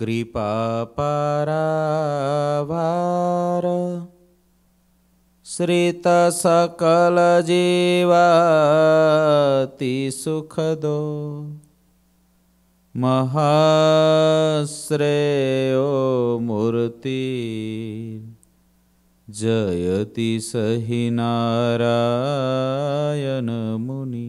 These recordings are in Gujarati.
કૃપા પરાવાર શ્રીત સકલ જીવાતિ સુખદો મહાશ્રેયો મૂર્તિ જયતિ સહિ નારાયણ મુનિ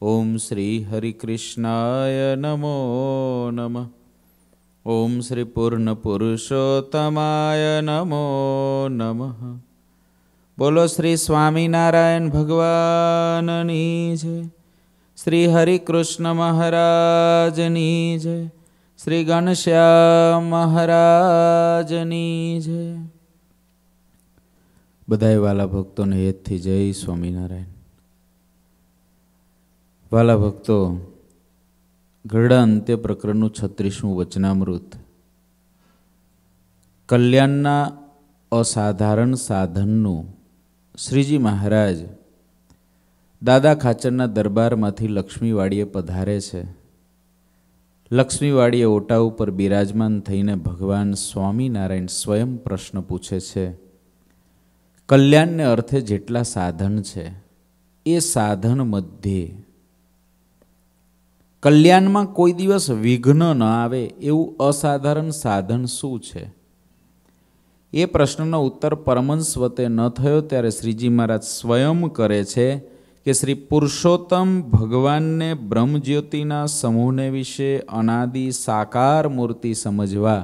ઓમ શ્રી હરિકૃષ્ણાય નમો નમઃ ઓમ શ્રી પૂર્ણ પુરુષોત્તમાય નમો નમઃ બોલો શ્રી સ્વામિનારાયણ ભગવાનની જય શ્રી હરિકૃષ્ણ મહારાજની જય શ્રી ગણશ્યામ મહારાજની જય બધાય વાલા ભક્તોને હેતથી જય સ્વામિનારાયણ વાલા ભક્તો ઘરડા અંત્ય પ્રકરણનું છત્રીસમું વચનામૃત કલ્યાણના અસાધારણ સાધનનું શ્રીજી મહારાજ દાદા ખાચરના દરબારમાંથી લક્ષ્મીવાડીએ પધારે છે લક્ષ્મીવાડીએ ઓટા ઉપર બિરાજમાન થઈને ભગવાન સ્વામિનારાયણ સ્વયં પ્રશ્ન પૂછે છે કલ્યાણને અર્થે જેટલા સાધન છે એ સાધન મધ્યે કલ્યાણમાં કોઈ દિવસ વિઘ્ન ન આવે એવું અસાધારણ સાધન શું છે એ પ્રશ્નનો ઉત્તર પરમંશ વતે ન થયો ત્યારે શ્રીજી મહારાજ સ્વયં કરે છે કે શ્રી પુરુષોત્તમ ભગવાનને બ્રહ્મજ્યોતિના સમૂહને વિશે અનાદિ સાકાર મૂર્તિ સમજવા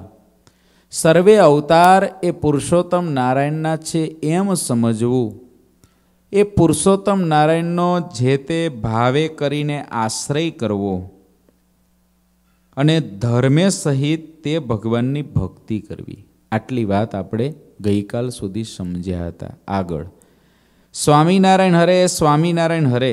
સર્વે અવતાર એ પુરુષોત્તમ નારાયણના છે એમ સમજવું એ પુરુષોત્તમ નારાયણનો જે તે ભાવે કરીને આશ્રય કરવો અને ધર્મે સહિત તે ભગવાનની ભક્તિ કરવી આટલી વાત આપણે ગઈકાલ સુધી સમજ્યા હતા આગળ સ્વામિનારાયણ હરે સ્વામિનારાયણ હરે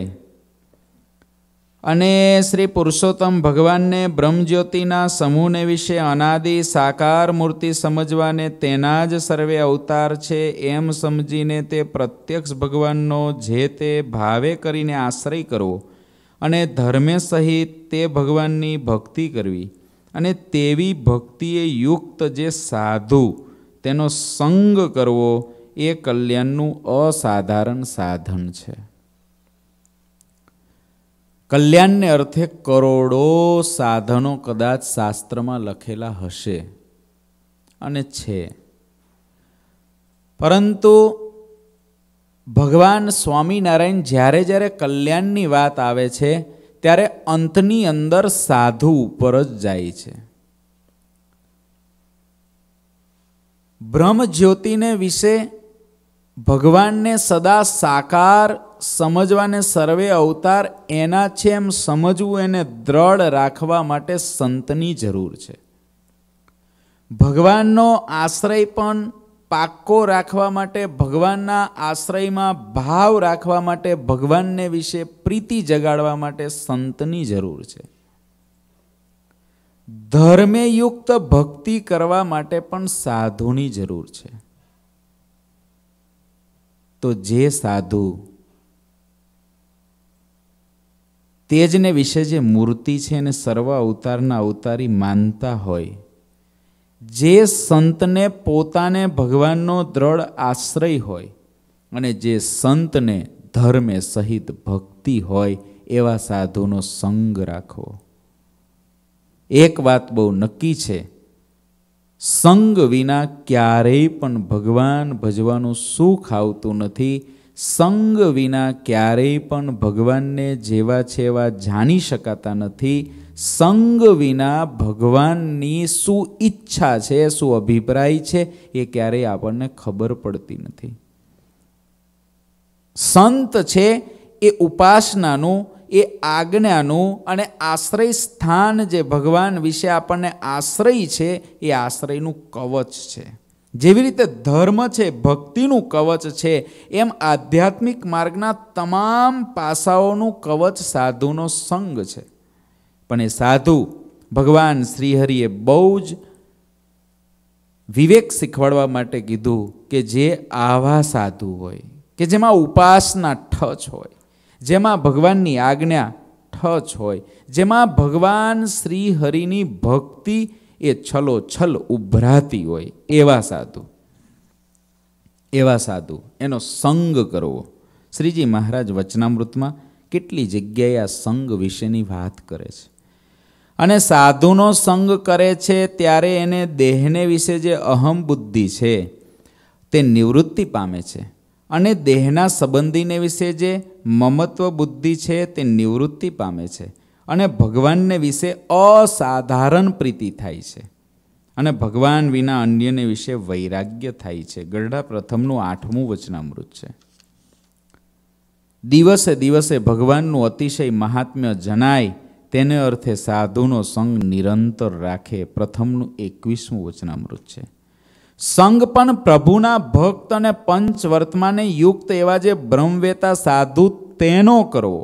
અને શ્રી પુરુષોત્તમ ભગવાનને બ્રહ્મજ્યોતિના સમૂહને વિશે અનાદિ સાકાર મૂર્તિ સમજવાને તેના જ સર્વે અવતાર છે એમ સમજીને તે પ્રત્યક્ષ ભગવાનનો જે તે ભાવે કરીને આશ્રય કરવો અને ધર્મે સહિત તે ભગવાનની ભક્તિ કરવી અને તેવી ભક્તિએ યુક્ત જે સાધુ તેનો સંગ કરવો એ કલ્યાણનું અસાધારણ સાધન છે કલ્યાણને અર્થે કરોડો સાધનો કદાચ શાસ્ત્રમાં લખેલા હશે અને છે પરંતુ ભગવાન સ્વામિનારાયણ જ્યારે જ્યારે કલ્યાણની વાત આવે છે ત્યારે અંતની અંદર સાધુ ઉપર જ જાય છે બ્રહ્મ જ્યોતિને વિશે ભગવાનને સદા સાકાર સમજવાને સર્વે અવતાર એના છે એમ સમજવું એને દ્રઢ રાખવા માટે સંતની જરૂર છે ભગવાનનો આશ્રય પણ પાક્કો રાખવા માટે ભગવાનના આશ્રયમાં ભાવ રાખવા માટે ભગવાનને વિશે પ્રીતિ જગાડવા માટે સંતની જરૂર છે ધર્મેયુક્ત ભક્તિ કરવા માટે પણ સાધુની જરૂર છે તો જે સાધુ તેજને વિશે જે મૂર્તિ છે એને સર્વ અવતારના અવતારી માનતા હોય જે સંતને પોતાને ભગવાનનો દ્રઢ આશ્રય હોય અને જે સંતને ધર્મે સહિત ભક્તિ હોય એવા સાધુનો સંગ રાખવો એક વાત બહુ નક્કી છે સંગ વિના ક્યારેય પણ ભગવાન ભજવાનું સુખ આવતું નથી સંગ વિના ક્યારેય પણ ભગવાનને જેવા છેવા જાણી શકાતા નથી સંગ વિના ભગવાનની શું ઈચ્છા છે શું અભિપ્રાય છે એ ક્યારેય આપણને ખબર પડતી નથી સંત છે એ ઉપાસનાનું એ આજ્ઞાનું અને આશ્રય સ્થાન જે ભગવાન વિશે આપણને આશ્રય છે એ આશ્રયનું કવચ છે જેવી રીતે ધર્મ છે ભક્તિનું કવચ છે એમ આધ્યાત્મિક માર્ગના તમામ પાસાઓનું કવચ સાધુનો સંગ છે પણ એ સાધુ ભગવાન શ્રીહરિએ બહુ જ વિવેક શીખવાડવા માટે કીધું કે જે આવા સાધુ હોય કે જેમાં ઉપાસના ઠચ હોય જેમાં ભગવાનની આજ્ઞા ઠચ હોય જેમાં ભગવાન શ્રીહરિની ભક્તિ એ છલો છલ ઉભરાતી હોય એવા સાધુ એવા સાધુ એનો સંગ કરવો શ્રીજી મહારાજ વચનામૃતમાં કેટલી જગ્યાએ આ સંગ વિશેની વાત કરે છે અને સાધુનો સંગ કરે છે ત્યારે એને દેહને વિશે જે અહમ બુદ્ધિ છે તે નિવૃત્તિ પામે છે અને દેહના સંબંધીને વિશે જે મમત્વ બુદ્ધિ છે તે નિવૃત્તિ પામે છે અને ભગવાનને વિશે અસાધારણ પ્રીતિ થાય છે અને ભગવાન વિના અન્યને વિશે વૈરાગ્ય થાય છે ગરડા પ્રથમનું આઠમું વચનામૃત છે દિવસે દિવસે ભગવાનનું અતિશય મહાત્મ્ય જણાય તેને અર્થે સાધુનો સંગ નિરંતર રાખે પ્રથમનું એકવીસમું વચનામૃત છે સંગ પણ પ્રભુના ભક્ત અને પંચવર્તમાને યુક્ત એવા જે બ્રહ્મવેતા સાધુ તેનો કરવો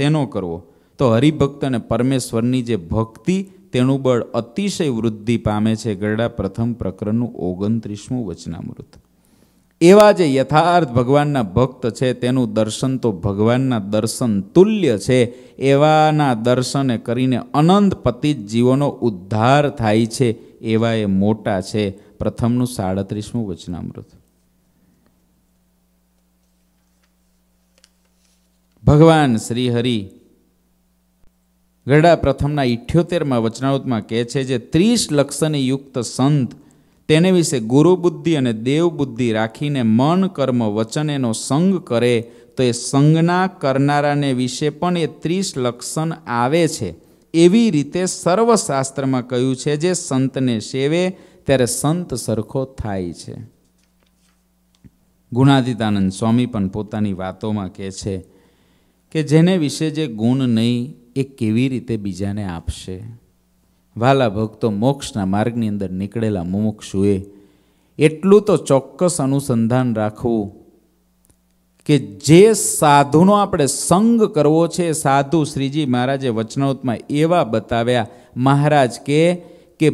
તેનો કરવો તો હરિભક્ત અને પરમેશ્વરની જે ભક્તિ તેનું બળ અતિશય વૃદ્ધિ પામે છે ગરડા પ્રથમ પ્રકરણનું ઓગણત્રીસમું વચનામૃત એવા જે યથાર્થ ભગવાનના ભક્ત છે તેનું દર્શન તો ભગવાનના દર્શન તુલ્ય છે એવાના દર્શને કરીને અનંત પતિત જીવોનો ઉદ્ધાર થાય છે એવા એ મોટા છે પ્રથમનું સાડત્રીસમું વચનામૃત ભગવાન શ્રી હરિ ગરડા પ્રથમના ઇઠ્યોતેરમાં વચનાવતમાં કહે છે જે ત્રીસ લક્ષણી યુક્ત સંત તેને વિશે ગુરુબુદ્ધિ અને દેવ બુદ્ધિ રાખીને મન કર્મ વચન એનો સંગ કરે તો એ સંગના કરનારાને વિશે પણ એ ત્રીસ લક્ષણ આવે છે એવી રીતે સર્વશાસ્ત્રમાં કહ્યું છે જે સંતને સેવે ત્યારે સંત સરખો થાય છે ગુણાદિતાનંદ સ્વામી પણ પોતાની વાતોમાં કહે છે કે જેને વિશે જે ગુણ નહીં એ કેવી રીતે બીજાને આપશે વાલા ભક્તો મોક્ષના માર્ગની અંદર નીકળેલા મુમુક્ષુએ એટલું તો ચોક્કસ અનુસંધાન રાખવું કે જે સાધુનો આપણે સંગ કરવો છે સાધુ શ્રીજી મહારાજે વચનોતમાં એવા બતાવ્યા મહારાજ કે કે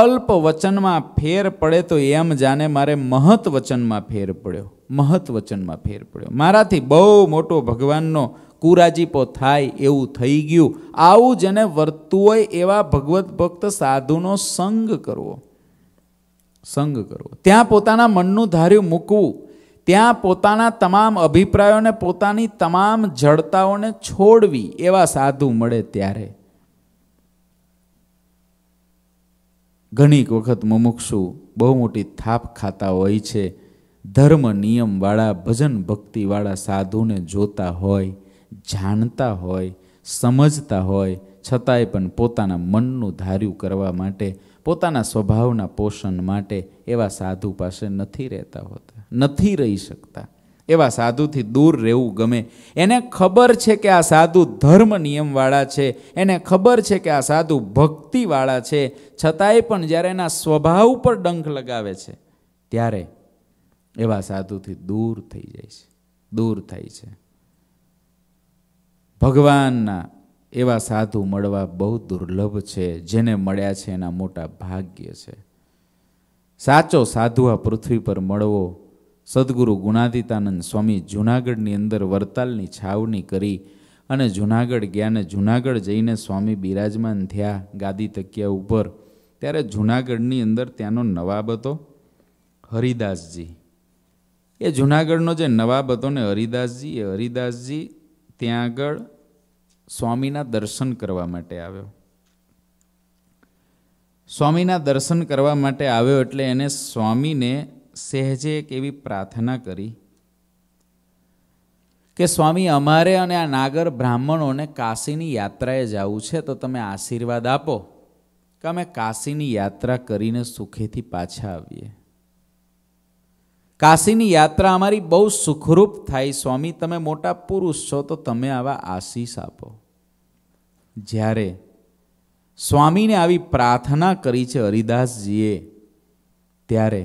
અલ્પ વચનમાં ફેર પડે તો એમ જાને મારે મહત વચનમાં ફેર પડ્યો મહત વચનમાં ફેર પડ્યો મારાથી બહુ મોટો ભગવાનનો કુરાજીપો થાય એવું થઈ ગયું આવું જેને વર્તું હોય એવા ભગવત ભક્ત સાધુનો સંગ કરવો સંગ કરવો ત્યાં પોતાના મનનું ધાર્યું મૂકવું ત્યાં પોતાના તમામ અભિપ્રાયોને પોતાની તમામ જડતાઓને છોડવી એવા સાધુ મળે ત્યારે ઘણી વખત મુમુક્ષુ બહુ મોટી થાપ ખાતા હોય છે ધર્મ નિયમવાળા ભજન ભક્તિવાળા સાધુને જોતા હોય જાણતા હોય સમજતા હોય છતાંય પણ પોતાના મનનું ધાર્યું કરવા માટે પોતાના સ્વભાવના પોષણ માટે એવા સાધુ પાસે નથી રહેતા હોતા નથી રહી શકતા એવા સાધુથી દૂર રહેવું ગમે એને ખબર છે કે આ સાધુ ધર્મ નિયમવાળા છે એને ખબર છે કે આ સાધુ ભક્તિવાળા છે છતાંય પણ જ્યારે એના સ્વભાવ પર ડંખ લગાવે છે ત્યારે એવા સાધુથી દૂર થઈ જાય છે દૂર થાય છે ભગવાનના એવા સાધુ મળવા બહુ દુર્લભ છે જેને મળ્યા છે એના મોટા ભાગ્ય છે સાચો સાધુ આ પૃથ્વી પર મળવો સદગુરુ ગુણાદિતાનંદ સ્વામી જૂનાગઢની અંદર વરતાલની છાવણી કરી અને જૂનાગઢ ગયા ને જૂનાગઢ જઈને સ્વામી બિરાજમાન થયા ગાદી તકિયા ઉપર ત્યારે જૂનાગઢની અંદર ત્યાંનો નવાબ હતો હરિદાસજી એ જૂનાગઢનો જે નવાબ હતો ને હરિદાસજી એ હરિદાસજી ત્યાં આગળ સ્વામીના દર્શન કરવા માટે આવ્યો સ્વામીના દર્શન કરવા માટે આવ્યો એટલે એને સ્વામીને સહેજે એક એવી પ્રાર્થના કરી કે સ્વામી અમારે અને આ નાગર બ્રાહ્મણોને કાશીની યાત્રાએ જવું છે તો તમે આશીર્વાદ આપો કે અમે કાશીની યાત્રા કરીને સુખેથી પાછા આવીએ કાશીની યાત્રા અમારી બહુ સુખરૂપ થાય સ્વામી તમે મોટા પુરુષ છો તો તમે આવા આશીષ આપો જ્યારે સ્વામીને આવી પ્રાર્થના કરી છે હરિદાસજીએ ત્યારે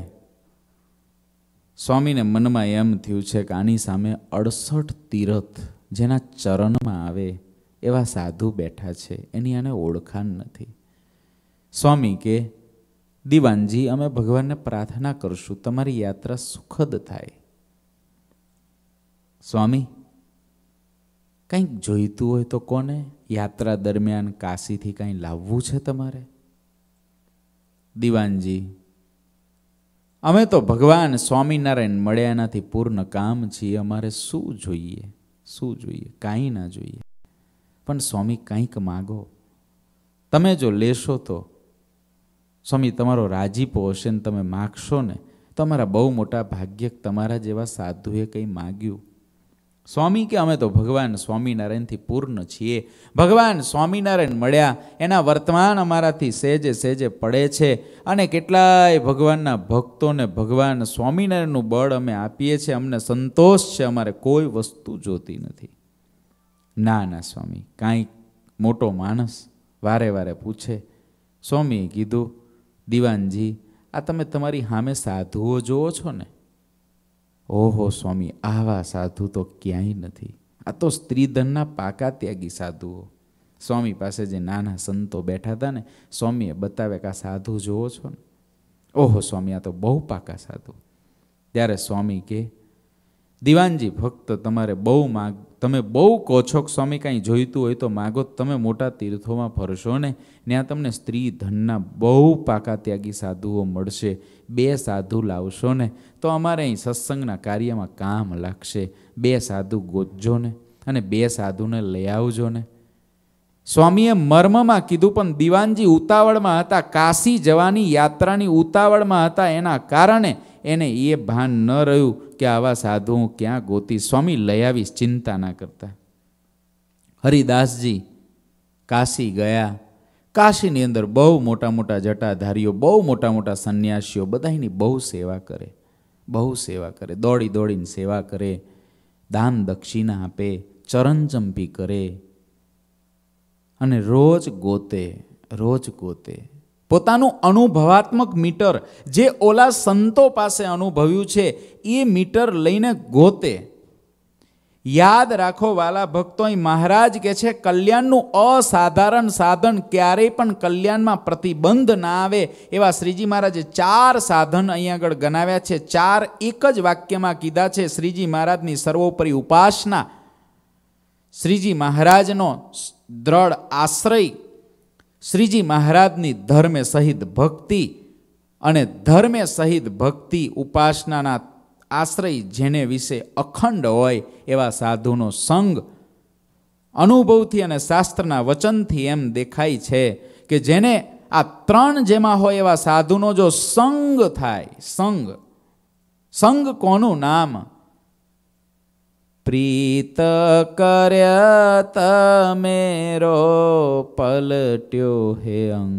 સ્વામીને મનમાં એમ થયું છે કે આની સામે અડસઠ તીરથ જેના ચરણમાં આવે એવા સાધુ બેઠા છે એની આને ઓળખાણ નથી સ્વામી કે દિવાનજી અમે ભગવાનને પ્રાર્થના કરશું તમારી યાત્રા સુખદ થાય સ્વામી કંઈક જોઈતું હોય તો કોને યાત્રા દરમિયાન કાશીથી કંઈ લાવવું છે તમારે દિવાનજી અમે તો ભગવાન સ્વામિનારાયણ મળ્યા એનાથી પૂર્ણ કામ છીએ અમારે શું જોઈએ શું જોઈએ કાંઈ ના જોઈએ પણ સ્વામી કંઈક માગો તમે જો લેશો તો સ્વામી તમારો રાજીપો હશે ને તમે માગશો ને તમારા બહુ મોટા ભાગ્ય તમારા જેવા સાધુએ કંઈ માગ્યું સ્વામી કે અમે તો ભગવાન સ્વામિનારાયણથી પૂર્ણ છીએ ભગવાન સ્વામિનારાયણ મળ્યા એના વર્તમાન અમારાથી સહેજે સહેજે પડે છે અને કેટલાય ભગવાનના ભક્તોને ભગવાન સ્વામિનારાયણનું બળ અમે આપીએ છીએ અમને સંતોષ છે અમારે કોઈ વસ્તુ જોતી નથી ના ના સ્વામી કાંઈક મોટો માણસ વારે વારે પૂછે સ્વામીએ કીધું દિવાનજી આ તમે તમારી સામે સાધુઓ જુઓ છો ને ઓહો સ્વામી આવા સાધુ તો ક્યાંય નથી આ તો સ્ત્રીધનના પાકા ત્યાગી સાધુઓ સ્વામી પાસે જે નાના સંતો બેઠા હતા ને સ્વામીએ બતાવે કે આ સાધુ જુઓ છો ને ઓહો સ્વામી આ તો બહુ પાકા સાધુ ત્યારે સ્વામી કે દિવાનજી ફક્ત તમારે બહુ માગ તમે બહુ કહો છો કે સ્વામી કાંઈ જોઈતું હોય તો માગો તમે મોટા તીર્થોમાં ફરશો ને ત્યાં તમને સ્ત્રી ધનના બહુ પાકા ત્યાગી સાધુઓ મળશે બે સાધુ લાવશો ને તો અમારે અહીં સત્સંગના કાર્યમાં કામ લાગશે બે સાધુ ગોતજો ને અને બે સાધુને લઈ આવજો ને સ્વામીએ મર્મમાં કીધું પણ દિવાનજી ઉતાવળમાં હતા કાશી જવાની યાત્રાની ઉતાવળમાં હતા એના કારણે એને એ ભાન ન રહ્યું કે આવા સાધુ હું ક્યાં ગોતી સ્વામી લઈ આવીશ ચિંતા ના કરતા હરિદાસજી કાશી ગયા કાશીની અંદર બહુ મોટા મોટા જટાધારીઓ બહુ મોટા મોટા સંન્યાસીઓ બધાની બહુ સેવા કરે બહુ સેવા કરે દોડી દોડીને સેવા કરે દાન દક્ષિણા આપે ચરણચંપી કરે અને રોજ ગોતે રોજ ગોતે પોતાનું અનુભવાત્મક મીટર જે ઓલા સંતો પાસે અનુભવ્યું છે એ મીટર લઈને ગોતે યાદ રાખો વાલા ભક્તો મહારાજ કે છે કલ્યાણનું અસાધારણ સાધન ક્યારેય પણ કલ્યાણમાં પ્રતિબંધ ના આવે એવા શ્રીજી મહારાજે ચાર સાધન અહીં આગળ ગણાવ્યા છે ચાર એક જ વાક્યમાં કીધા છે શ્રીજી મહારાજની સર્વોપરી ઉપાસના શ્રીજી મહારાજનો દ્રઢ આશ્રય શ્રીજી મહારાજની ધર્મે સહિત ભક્તિ અને ધર્મે સહિત ભક્તિ ઉપાસનાના આશ્રય જેને વિશે અખંડ હોય એવા સાધુનો સંગ અનુભવથી અને શાસ્ત્રના વચનથી એમ દેખાય છે કે જેને આ ત્રણ જેમાં હોય એવા સાધુનો જો સંગ થાય સંગ સંગ કોનું નામ પ્રીત કર્યા તમે રો પલટ્યો હે અંગ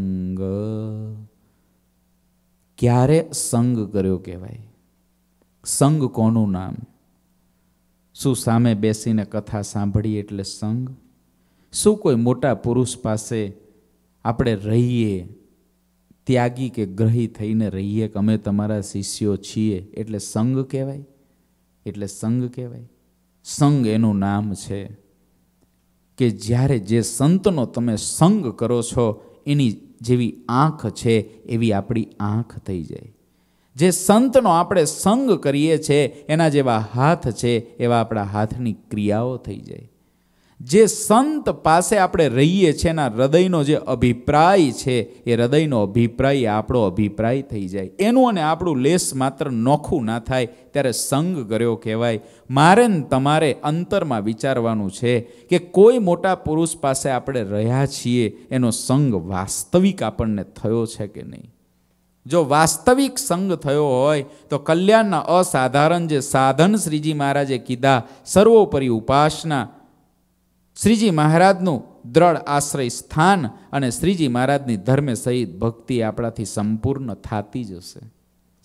ક્યારે સંગ કર્યો કહેવાય સંગ કોનું નામ શું સામે બેસીને કથા સાંભળીએ એટલે સંગ શું કોઈ મોટા પુરુષ પાસે આપણે રહીએ ત્યાગી કે ગ્રહી થઈને રહીએ કે અમે તમારા શિષ્યો છીએ એટલે સંગ કહેવાય એટલે સંગ કહેવાય સંગ એનું નામ છે કે જ્યારે જે સંતનો તમે સંગ કરો છો એની જેવી આંખ છે એવી આપણી આંખ થઈ જાય જે સંતનો આપણે સંગ કરીએ છીએ એના જેવા હાથ છે એવા આપણા હાથની ક્રિયાઓ થઈ જાય જે સંત પાસે આપણે રહીએ છીએ એના હૃદયનો જે અભિપ્રાય છે એ હૃદયનો અભિપ્રાય આપણો અભિપ્રાય થઈ જાય એનું અને આપણું લેસ માત્ર નોખું ના થાય ત્યારે સંગ કર્યો કહેવાય મારે ને તમારે અંતરમાં વિચારવાનું છે કે કોઈ મોટા પુરુષ પાસે આપણે રહ્યા છીએ એનો સંગ વાસ્તવિક આપણને થયો છે કે નહીં જો વાસ્તવિક સંગ થયો હોય તો કલ્યાણના અસાધારણ જે સાધન શ્રીજી મહારાજે કીધા સર્વોપરી ઉપાસના શ્રીજી મહારાજનું દ્રઢ આશ્રય સ્થાન અને શ્રીજી મહારાજની ધર્મે સહિત ભક્તિ આપણાથી સંપૂર્ણ થતી જશે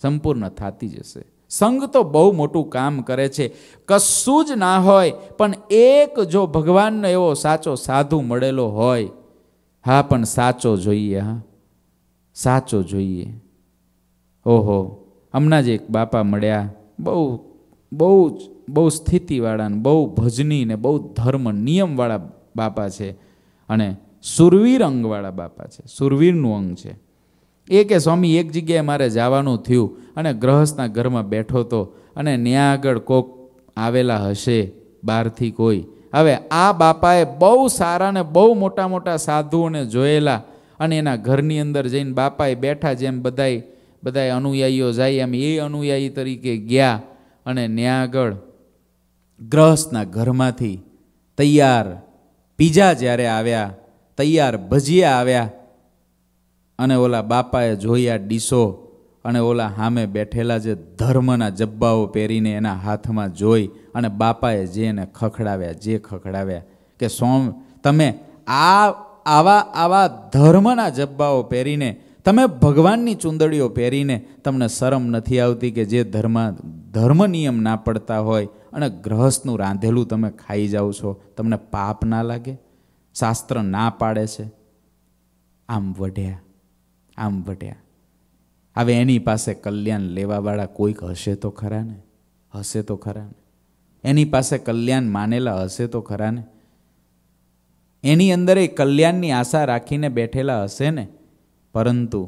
સંપૂર્ણ થતી જશે સંઘ તો બહુ મોટું કામ કરે છે કશું જ ના હોય પણ એક જો ભગવાનનો એવો સાચો સાધુ મળેલો હોય હા પણ સાચો જોઈએ હા સાચો જોઈએ ઓહો હમણાં જ એક બાપા મળ્યા બહુ બહુ જ બહુ સ્થિતિવાળા બહુ ભજની ને બહુ ધર્મ નિયમવાળા બાપા છે અને સુરવીર અંગવાળા બાપા છે સુરવીરનું અંગ છે એ કે સ્વામી એક જગ્યાએ મારે જવાનું થયું અને ગ્રહસ્થના ઘરમાં બેઠો તો અને ત્યાં આગળ કોક આવેલા હશે બહારથી કોઈ હવે આ બાપાએ બહુ સારા ને બહુ મોટા મોટા સાધુઓને જોયેલા અને એના ઘરની અંદર જઈને બાપાએ બેઠા જેમ બધાય બધાય અનુયાયીઓ જાય એમ એ અનુયાયી તરીકે ગયા અને ત્યાં આગળ ગ્રહસ્થના ઘરમાંથી તૈયાર પીઝા જ્યારે આવ્યા તૈયાર ભજીયા આવ્યા અને ઓલા બાપાએ જોયા ડીસો અને ઓલા સામે બેઠેલા જે ધર્મના જબ્બાઓ પહેરીને એના હાથમાં જોઈ અને બાપાએ જે એને ખખડાવ્યા જે ખખડાવ્યા કે સોમ તમે આ આવા આવા ધર્મના જબ્બાઓ પહેરીને તમે ભગવાનની ચુંદડીઓ પહેરીને તમને શરમ નથી આવતી કે જે ધર્મ ધર્મ નિયમ ના પડતા હોય અને ગ્રહસ્થનું રાંધેલું તમે ખાઈ જાઓ છો તમને પાપ ના લાગે શાસ્ત્ર ના પાડે છે આમ વઢ્યા આમ વઢ્યા હવે એની પાસે કલ્યાણ લેવાવાળા કોઈક હશે તો ખરા ને હશે તો ખરા ને એની પાસે કલ્યાણ માનેલા હશે તો ખરા ને એની અંદર એ કલ્યાણની આશા રાખીને બેઠેલા હશે ને પરંતુ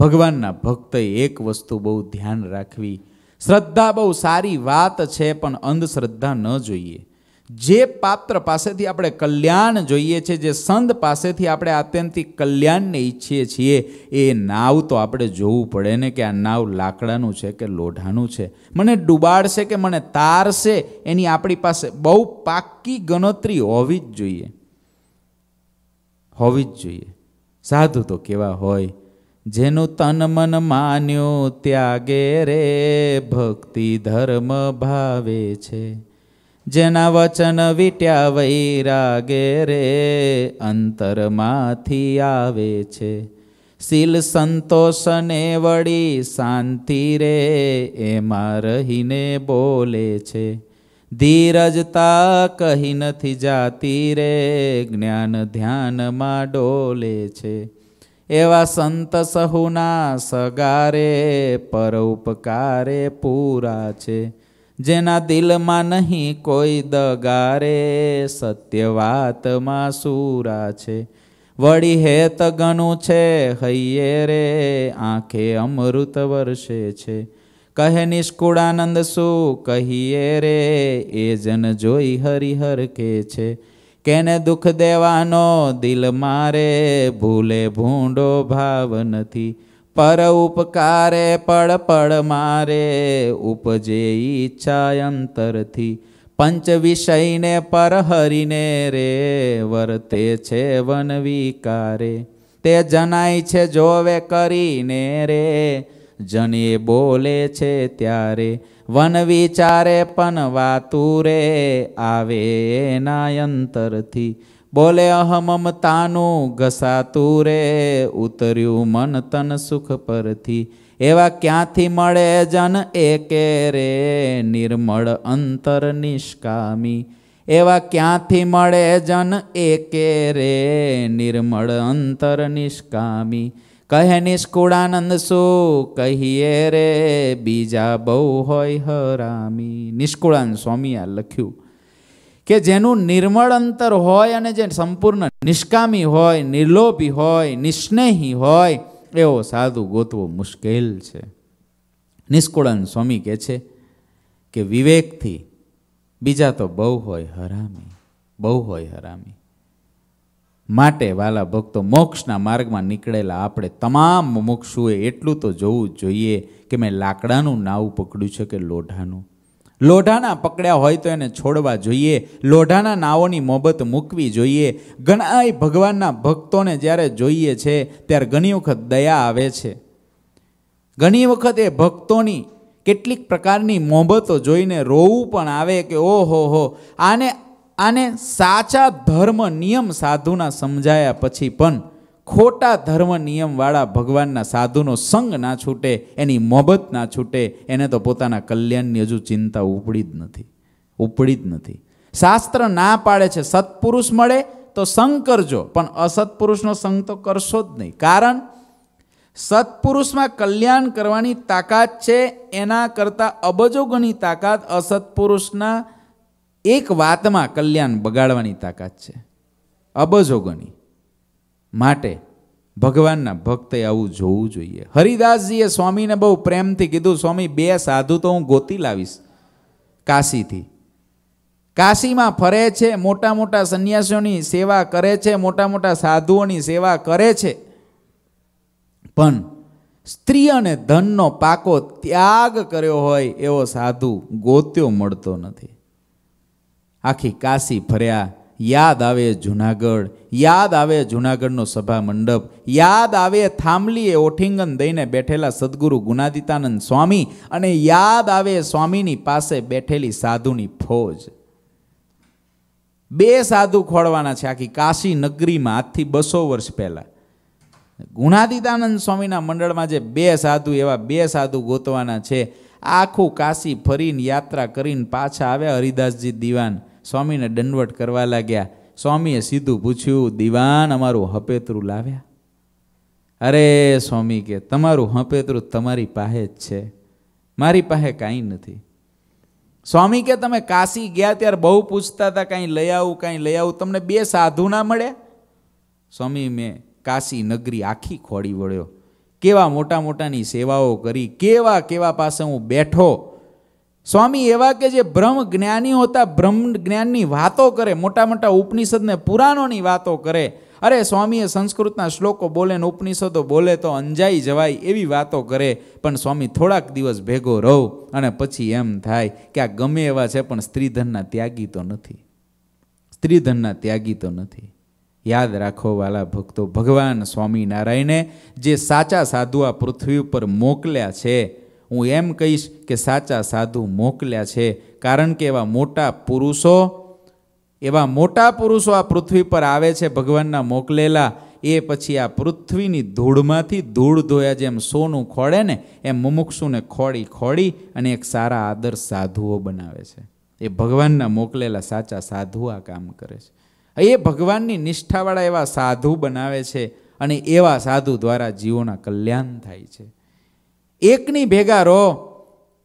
ભગવાનના ભક્તએ એક વસ્તુ બહુ ધ્યાન રાખવી શ્રદ્ધા બહુ સારી વાત છે પણ અંધશ્રદ્ધા ન જોઈએ જે પાત્ર પાસેથી આપણે કલ્યાણ જોઈએ છે જે સંત પાસેથી આપણે આત્યંતિક કલ્યાણને ઈચ્છીએ છીએ એ નાવ તો આપણે જોવું પડે ને કે આ નાવ લાકડાનું છે કે લોઢાનું છે મને ડૂબાડશે કે મને તારશે એની આપણી પાસે બહુ પાક્કી ગણતરી હોવી જ જોઈએ હોવી જ જોઈએ સાધુ તો કેવા હોય જેનું તન મન માન્યું ત્યાગે રે ભક્તિ ધર્મ ભાવે છે જેના વચન વિટ્યા વૈરાગે રે અંતરમાંથી આવે છે શીલ સંતોષને વળી શાંતિ રે એમાં રહીને બોલે છે ધીરજતા કહી નથી જાતી રે જ્ઞાન ધ્યાનમાં ડોલે છે એવા સંત સહુના સગારે પરોપકારે પૂરા છે જેના દિલમાં નહીં કોઈ દગારે સત્ય વાતમાં સુરા છે વળી હેત ગણું છે હૈયે રે આંખે અમૃત વર્ષે છે કહે નિષ્કુળાનંદ શું કહીએ રે એ જન જોઈ હરિહર કે છે કેને દુઃખ દેવાનો દિલ મારે ભૂલે ભૂંડો ભાવ નથી પર ઉપકારે પળ પળ મારે ઉપજે ઈચ્છા અંતરથી પંચ વિષયને પર હરીને રે વર્તે છે વન વિકારે તે જનાય છે જોવે કરીને રે જને બોલે છે ત્યારે વન વિચારે પણ વાતુરે આવે અંતરથી બોલે અહમમતાનું ઘસાતું રે ઉતર્યું મન તન સુખ પરથી એવા ક્યાંથી મળે જન એકે રે નિર્મળ અંતર નિષ્કામી એવા ક્યાંથી મળે જન એકે રે નિર્મળ અંતર નિષ્કામી કહે નિષ્કુળાનંદ શું કહીએ રે બીજા બહુ હોય હરામી નિષ્કુળાનંદ સ્વામી આ લખ્યું કે જેનું નિર્મળ અંતર હોય અને જે સંપૂર્ણ નિષ્કામી હોય નિર્લોભી હોય નિસ્નેહી હોય એવો સાધુ ગોતવો મુશ્કેલ છે નિષ્કુળાન સ્વામી કહે છે કે વિવેકથી બીજા તો બહુ હોય હરામી બહુ હોય હરામી માટે વાલા ભક્તો મોક્ષના માર્ગમાં નીકળેલા આપણે તમામ મુમુક્ષુએ એટલું તો જોવું જોઈએ કે મેં લાકડાનું નાવું પકડ્યું છે કે લોઢાનું લોઢાના પકડ્યા હોય તો એને છોડવા જોઈએ લોઢાના નાવોની મોબત મૂકવી જોઈએ ઘણાય ભગવાનના ભક્તોને જ્યારે જોઈએ છે ત્યારે ઘણી વખત દયા આવે છે ઘણી વખત એ ભક્તોની કેટલીક પ્રકારની મોબતો જોઈને રોવું પણ આવે કે ઓહો હો આને આને સાચા ધર્મ નિયમ સાધુના સમજાયા પછી પણ ખોટા ધર્મ નિયમવાળા ભગવાનના સાધુનો સંગ ના છૂટે એની મોહબત ના છૂટે એને તો પોતાના કલ્યાણની હજુ ચિંતા ઉપડી જ નથી ઉપડી જ નથી શાસ્ત્ર ના પાડે છે સત્પુરુષ મળે તો સંગ કરજો પણ અસત્પુરુષનો સંગ તો કરશો જ નહીં કારણ સત્પુરુષમાં કલ્યાણ કરવાની તાકાત છે એના કરતાં અબજો ગણી તાકાત અસત્પુરુષના એક વાતમાં કલ્યાણ બગાડવાની તાકાત છે અબજોગની માટે ભગવાનના ભક્તે આવું જોવું જોઈએ હરિદાસજીએ સ્વામીને બહુ પ્રેમથી કીધું સ્વામી બે સાધુ તો હું ગોતી લાવીશ કાશીથી કાશીમાં ફરે છે મોટા મોટા સંન્યાસીઓની સેવા કરે છે મોટા મોટા સાધુઓની સેવા કરે છે પણ સ્ત્રી અને ધનનો પાકો ત્યાગ કર્યો હોય એવો સાધુ ગોત્યો મળતો નથી આખી કાશી ફર્યા યાદ આવે જુનાગઢ યાદ આવે જુનાગઢનો સભા મંડપ યાદ આવે થાંભલીએ ઓઠિંગન દઈને બેઠેલા સદગુરુ ગુનાદિતાનંદ સ્વામી અને યાદ આવે સ્વામીની પાસે બેઠેલી સાધુની ફોજ બે સાધુ ખોળવાના છે આખી કાશી નગરીમાં આજથી બસો વર્ષ પહેલાં ગુણાદિતાનંદ સ્વામીના મંડળમાં જે બે સાધુ એવા બે સાધુ ગોતવાના છે આખું કાશી ફરીને યાત્રા કરીને પાછા આવ્યા હરિદાસજી દીવાન સ્વામીને દંડવટ કરવા લાગ્યા સ્વામીએ સીધું પૂછ્યું દિવાન અમારું હપેતરું લાવ્યા અરે સ્વામી કે તમારું હપેતરું તમારી પાસે જ છે મારી પાસે કાંઈ નથી સ્વામી કે તમે કાશી ગયા ત્યારે બહુ પૂછતા હતા કાંઈ લઈ આવું કાંઈ લઈ આવું તમને બે સાધુ ના મળ્યા સ્વામી મેં કાશી નગરી આખી ખોડી વળ્યો કેવા મોટા મોટાની સેવાઓ કરી કેવા કેવા પાસે હું બેઠો સ્વામી એવા કે જે બ્રહ્મ જ્ઞાની હોતા બ્રહ્મ જ્ઞાનની વાતો કરે મોટા મોટા ઉપનિષદને પુરાણોની વાતો કરે અરે સ્વામીએ સંસ્કૃતના શ્લોકો બોલે ને ઉપનિષદો બોલે તો અંજાઈ જવાય એવી વાતો કરે પણ સ્વામી થોડાક દિવસ ભેગો રહો અને પછી એમ થાય કે આ ગમે એવા છે પણ સ્ત્રીધનના ત્યાગી તો નથી સ્ત્રીધનના ત્યાગી તો નથી યાદ રાખો વાલા ભક્તો ભગવાન સ્વામિનારાયણે જે સાચા સાધુ આ પૃથ્વી ઉપર મોકલ્યા છે હું એમ કહીશ કે સાચા સાધુ મોકલ્યા છે કારણ કે એવા મોટા પુરુષો એવા મોટા પુરુષો આ પૃથ્વી પર આવે છે ભગવાનના મોકલેલા એ પછી આ પૃથ્વીની ધૂળમાંથી ધૂળ ધોયા જેમ સોનું ખોળે ને એમ મુમુક્ષુને ખોળી ખોળી અને એક સારા આદર્શ સાધુઓ બનાવે છે એ ભગવાનના મોકલેલા સાચા સાધુ આ કામ કરે છે એ ભગવાનની નિષ્ઠાવાળા એવા સાધુ બનાવે છે અને એવા સાધુ દ્વારા જીવોના કલ્યાણ થાય છે એકની ભેગા રહો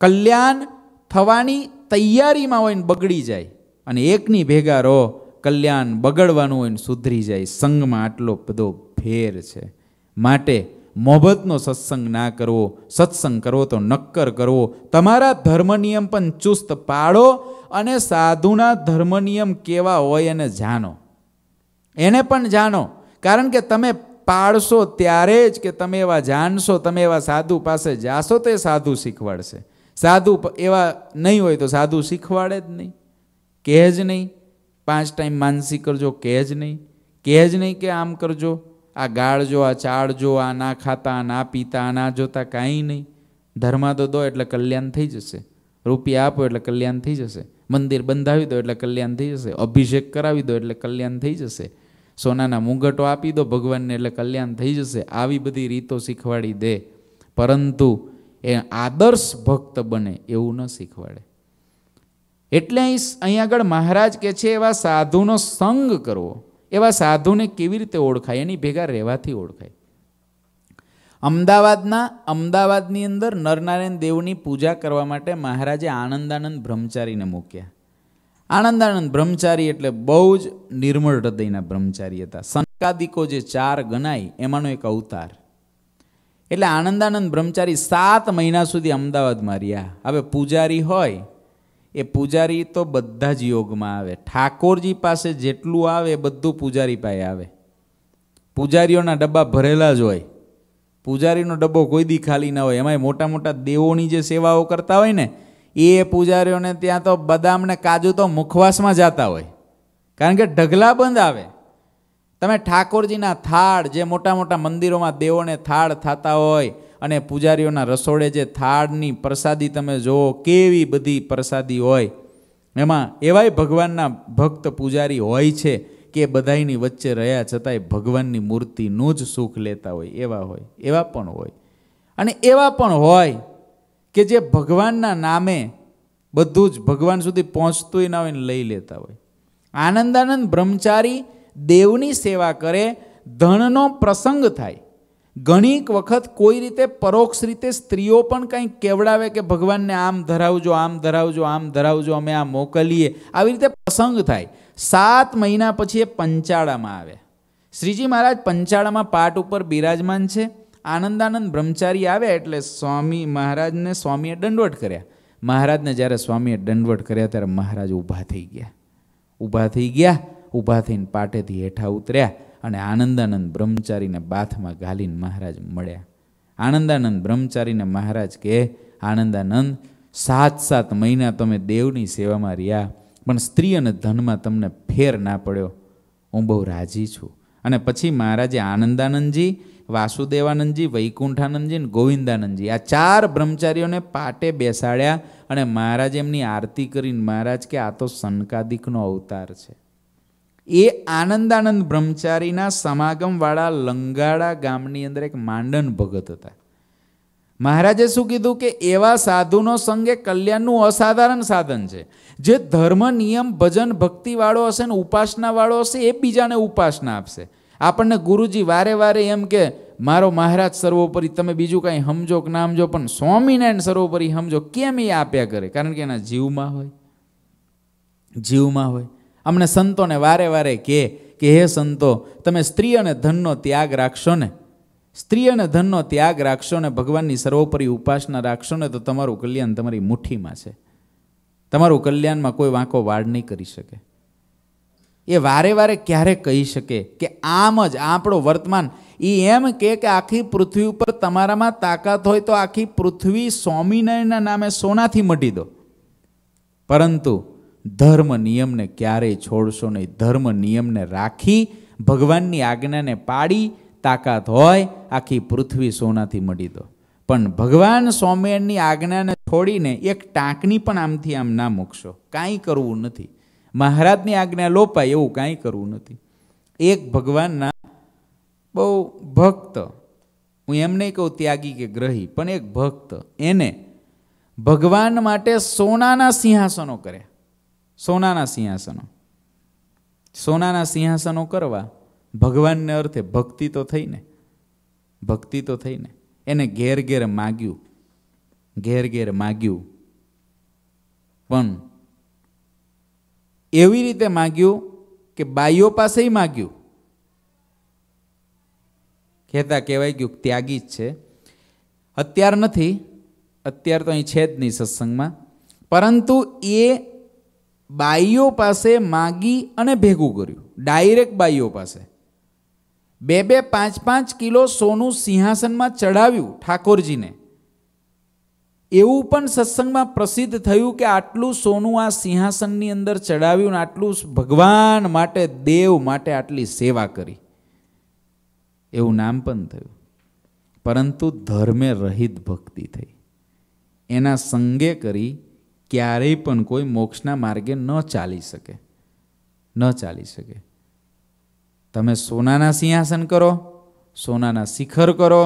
કલ્યાણ થવાની તૈયારીમાં હોય ને બગડી જાય અને એકની ભેગા રહો કલ્યાણ બગડવાનું હોય ને સુધરી જાય સંઘમાં આટલો બધો ફેર છે માટે મોહબતનો સત્સંગ ના કરવો સત્સંગ કરવો તો નક્કર કરવો તમારા ધર્મ નિયમ પણ ચુસ્ત પાડો અને સાધુના ધર્મ નિયમ કેવા હોય એને જાણો એને પણ જાણો કારણ કે તમે પાડશો ત્યારે જ કે તમે એવા જાણશો તમે એવા સાધુ પાસે જાશો તો એ સાધુ શીખવાડશે સાધુ એવા નહીં હોય તો સાધુ શીખવાડે જ નહીં કહે જ નહીં પાંચ ટાઈમ માનસી કરજો કહે જ નહીં કહે જ નહીં કે આમ કરજો આ ગાળજો આ ચાળજો આ ના ખાતા ના પીતા ના જોતા કાંઈ નહીં ધર્મા તો દો એટલે કલ્યાણ થઈ જશે રૂપિયા આપો એટલે કલ્યાણ થઈ જશે મંદિર બંધાવી દો એટલે કલ્યાણ થઈ જશે અભિષેક કરાવી દો એટલે કલ્યાણ થઈ જશે સોનાના મુંગટો આપી દો ભગવાનને એટલે કલ્યાણ થઈ જશે આવી બધી રીતો શીખવાડી દે પરંતુ એ આદર્શ ભક્ત બને એવું ન શીખવાડે એટલે અહીં આગળ મહારાજ કે છે એવા સાધુનો સંગ કરવો એવા સાધુને કેવી રીતે ઓળખાય એની ભેગા રહેવાથી ઓળખાય અમદાવાદના અમદાવાદની અંદર નરનારાયણ દેવની પૂજા કરવા માટે મહારાજે આનંદાનંદ બ્રહ્મચારીને મૂક્યા આનંદાનંદ બ્રહ્મચારી એટલે બહુ જ નિર્મળ હૃદયના બ્રહ્મચારી હતા સંકાદિકો જે ચાર ગણાય એમાંનો એક અવતાર એટલે આનંદાનંદ બ્રહ્મચારી સાત મહિના સુધી અમદાવાદમાં રહ્યા હવે પૂજારી હોય એ પૂજારી તો બધા જ યોગમાં આવે ઠાકોરજી પાસે જેટલું આવે એ બધું પૂજારી પાસે આવે પૂજારીઓના ડબ્બા ભરેલા જ હોય પૂજારીનો ડબ્બો કોઈ દી ખાલી ના હોય એમાંય મોટા મોટા દેવોની જે સેવાઓ કરતા હોય ને એ પૂજારીઓને ત્યાં તો બદામને કાજુ તો મુખવાસમાં જતા હોય કારણ કે ઢગલા બંધ આવે તમે ઠાકોરજીના થાળ જે મોટા મોટા મંદિરોમાં દેવોને થાળ થતા હોય અને પૂજારીઓના રસોડે જે થાળની પ્રસાદી તમે જુઓ કેવી બધી પ્રસાદી હોય એમાં એવાય ભગવાનના ભક્ત પૂજારી હોય છે કે બધાની વચ્ચે રહ્યા છતાંય ભગવાનની મૂર્તિનું જ સુખ લેતા હોય એવા હોય એવા પણ હોય અને એવા પણ હોય કે જે ભગવાનના નામે બધું જ ભગવાન સુધી પહોંચતું ના હોય ને લઈ લેતા હોય આનંદાનંદ બ્રહ્મચારી દેવની સેવા કરે ધનનો પ્રસંગ થાય ઘણીક વખત કોઈ રીતે પરોક્ષ રીતે સ્ત્રીઓ પણ કંઈ કેવડાવે કે ભગવાનને આમ ધરાવજો આમ ધરાવજો આમ ધરાવજો અમે આ મોકલીએ આવી રીતે પ્રસંગ થાય સાત મહિના પછી એ પંચાળામાં આવે શ્રીજી મહારાજ પંચાળામાં પાટ ઉપર બિરાજમાન છે આનંદાનંદ બ્રહ્મચારી આવ્યા એટલે સ્વામી મહારાજને સ્વામીએ દંડવટ કર્યા મહારાજને જ્યારે સ્વામીએ દંડવટ કર્યા ત્યારે મહારાજ ઊભા થઈ ગયા ઊભા થઈ ગયા ઊભા થઈને પાટેથી હેઠા ઉતર્યા અને આનંદાનંદ બ્રહ્મચારીને બાથમાં ગાલીને મહારાજ મળ્યા આનંદાનંદ બ્રહ્મચારીને મહારાજ કહે આનંદાનંદ સાત સાત મહિના તમે દેવની સેવામાં રહ્યા પણ સ્ત્રી અને ધનમાં તમને ફેર ના પડ્યો હું બહુ રાજી છું અને પછી મહારાજે આનંદાનંદજી વાસુદેવાનંદજી વૈકુંઠાનંદજી અને ગોવિંદાનંદજી આ ચાર બ્રહ્મચારીઓને પાટે બેસાડ્યા અને મહારાજ એમની આરતી કરીને મહારાજ કે આ તો સનકાદિકનો અવતાર છે એ આનંદાનંદ બ્રહ્મચારીના સમાગમવાળા લંગાડા ગામની અંદર એક માંડન ભગત હતા મહારાજે શું કીધું કે એવા સાધુનો સંગે કલ્યાણનું અસાધારણ સાધન છે જે ધર્મ નિયમ ભજન ભક્તિવાળો હશે ને ઉપાસનાવાળો હશે એ બીજાને ઉપાસના આપશે આપણને ગુરુજી વારે વારે એમ કે મારો મહારાજ સર્વોપરી તમે બીજું કાંઈ સમજો કે ના સમજો પણ સ્વામિનારાયણ સર્વોપરી સમજો કેમ એ આપ્યા કરે કારણ કે એના જીવમાં હોય જીવમાં હોય અમને સંતોને વારે વારે કહે કે હે સંતો તમે સ્ત્રી અને ધનનો ત્યાગ રાખશો ને સ્ત્રી અને ધનનો ત્યાગ રાખશો ને ભગવાનની સર્વોપરી ઉપાસના રાખશો ને તો તમારું કલ્યાણ તમારી મુઠ્ઠીમાં છે તમારું કલ્યાણમાં કોઈ વાંકો વાડ નહીં કરી શકે એ વારે વારે ક્યારે કહી શકે કે આમ જ આપણો વર્તમાન એ એમ કે આખી પૃથ્વી ઉપર તમારામાં તાકાત હોય તો આખી પૃથ્વી સ્વામિનારાયણના નામે સોનાથી મટી દો પરંતુ ધર્મ નિયમને ક્યારેય છોડશો નહીં ધર્મ નિયમને રાખી ભગવાનની આજ્ઞાને પાડી તાકાત હોય આખી પૃથ્વી સોનાથી મટી દો પણ ભગવાન સ્વામિનારાયણની આજ્ઞાને છોડીને એક ટાંકની પણ આમથી આમ ના મૂકશો કાંઈ કરવું નથી મહારાજની આજ્ઞા લોપાય એવું કાંઈ કરવું નથી એક ભગવાનના બહુ ભક્ત હું એમ નહીં કહું ત્યાગી કે ગ્રહી પણ એક ભક્ત એને ભગવાન માટે સોનાના સિંહાસનો કર્યા સોનાના સિંહાસનો સોનાના સિંહાસનો કરવા ભગવાનને અર્થે ભક્તિ તો થઈને ભક્તિ તો થઈને એને ઘેર ઘેર માગ્યું ઘેર ઘેર માગ્યું પણ એવી રીતે માગ્યું કે બાઈઓ પાસે માગ્યું કહેતા કહેવાય ગયું ત્યાગી જ છે અત્યાર નથી અત્યાર તો અહીં છે જ નહીં સત્સંગમાં પરંતુ એ બાઈઓ પાસે માગી અને ભેગું કર્યું ડાયરેક્ટ બાઈઓ પાસે બે બે પાંચ પાંચ કિલો સોનું સિંહાસનમાં ચડાવ્યું ઠાકોરજીને એવું પણ સત્સંગમાં પ્રસિદ્ધ થયું કે આટલું સોનું આ સિંહાસનની અંદર ચડાવ્યું ને આટલું ભગવાન માટે દેવ માટે આટલી સેવા કરી એવું નામ પણ થયું પરંતુ ધર્મે રહિત ભક્તિ થઈ એના સંગે કરી ક્યારેય પણ કોઈ મોક્ષના માર્ગે ન ચાલી શકે ન ચાલી શકે તમે સોનાના સિંહાસન કરો સોનાના શિખર કરો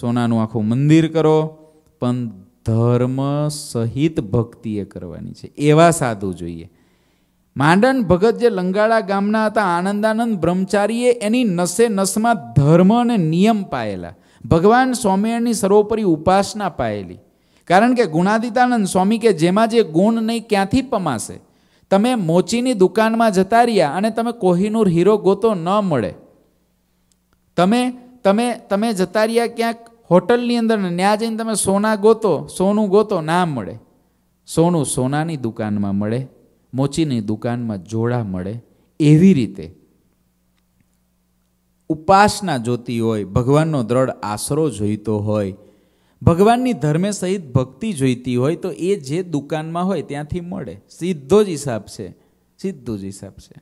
સોનાનું આખું મંદિર કરો પણ ધર્મ સહિત ભક્તિ એ કરવાની છે એવા સાધુ જોઈએ માંડન ભગત જે લંગાળા ગામના હતા આનંદાનંદ બ્રહ્મચારીએ એની નસે નસમાં ધર્મ અને નિયમ પાયેલા ભગવાન સ્વામિનારાયણની સર્વોપરી ઉપાસના પાયેલી કારણ કે ગુણાદિતાનંદ સ્વામી કે જેમાં જે ગુણ નહીં ક્યાંથી પમાશે તમે મોચીની દુકાનમાં જતા રહ્યા અને તમે કોહિનૂર હીરો ગોતો ન મળે તમે તમે તમે જતા રહ્યા ક્યાંક હોટલની અંદર ત્યાં જઈને તમે સોના ગોતો સોનું ગોતો ના મળે સોનું સોનાની દુકાનમાં મળે મોચીની દુકાનમાં જોડા મળે એવી રીતે ઉપાસના જોતી હોય ભગવાનનો દ્રઢ આશરો જોઈતો હોય ભગવાનની ધર્મે સહિત ભક્તિ જોઈતી હોય તો એ જે દુકાનમાં હોય ત્યાંથી મળે સીધો જ હિસાબ છે સીધો જ હિસાબ છે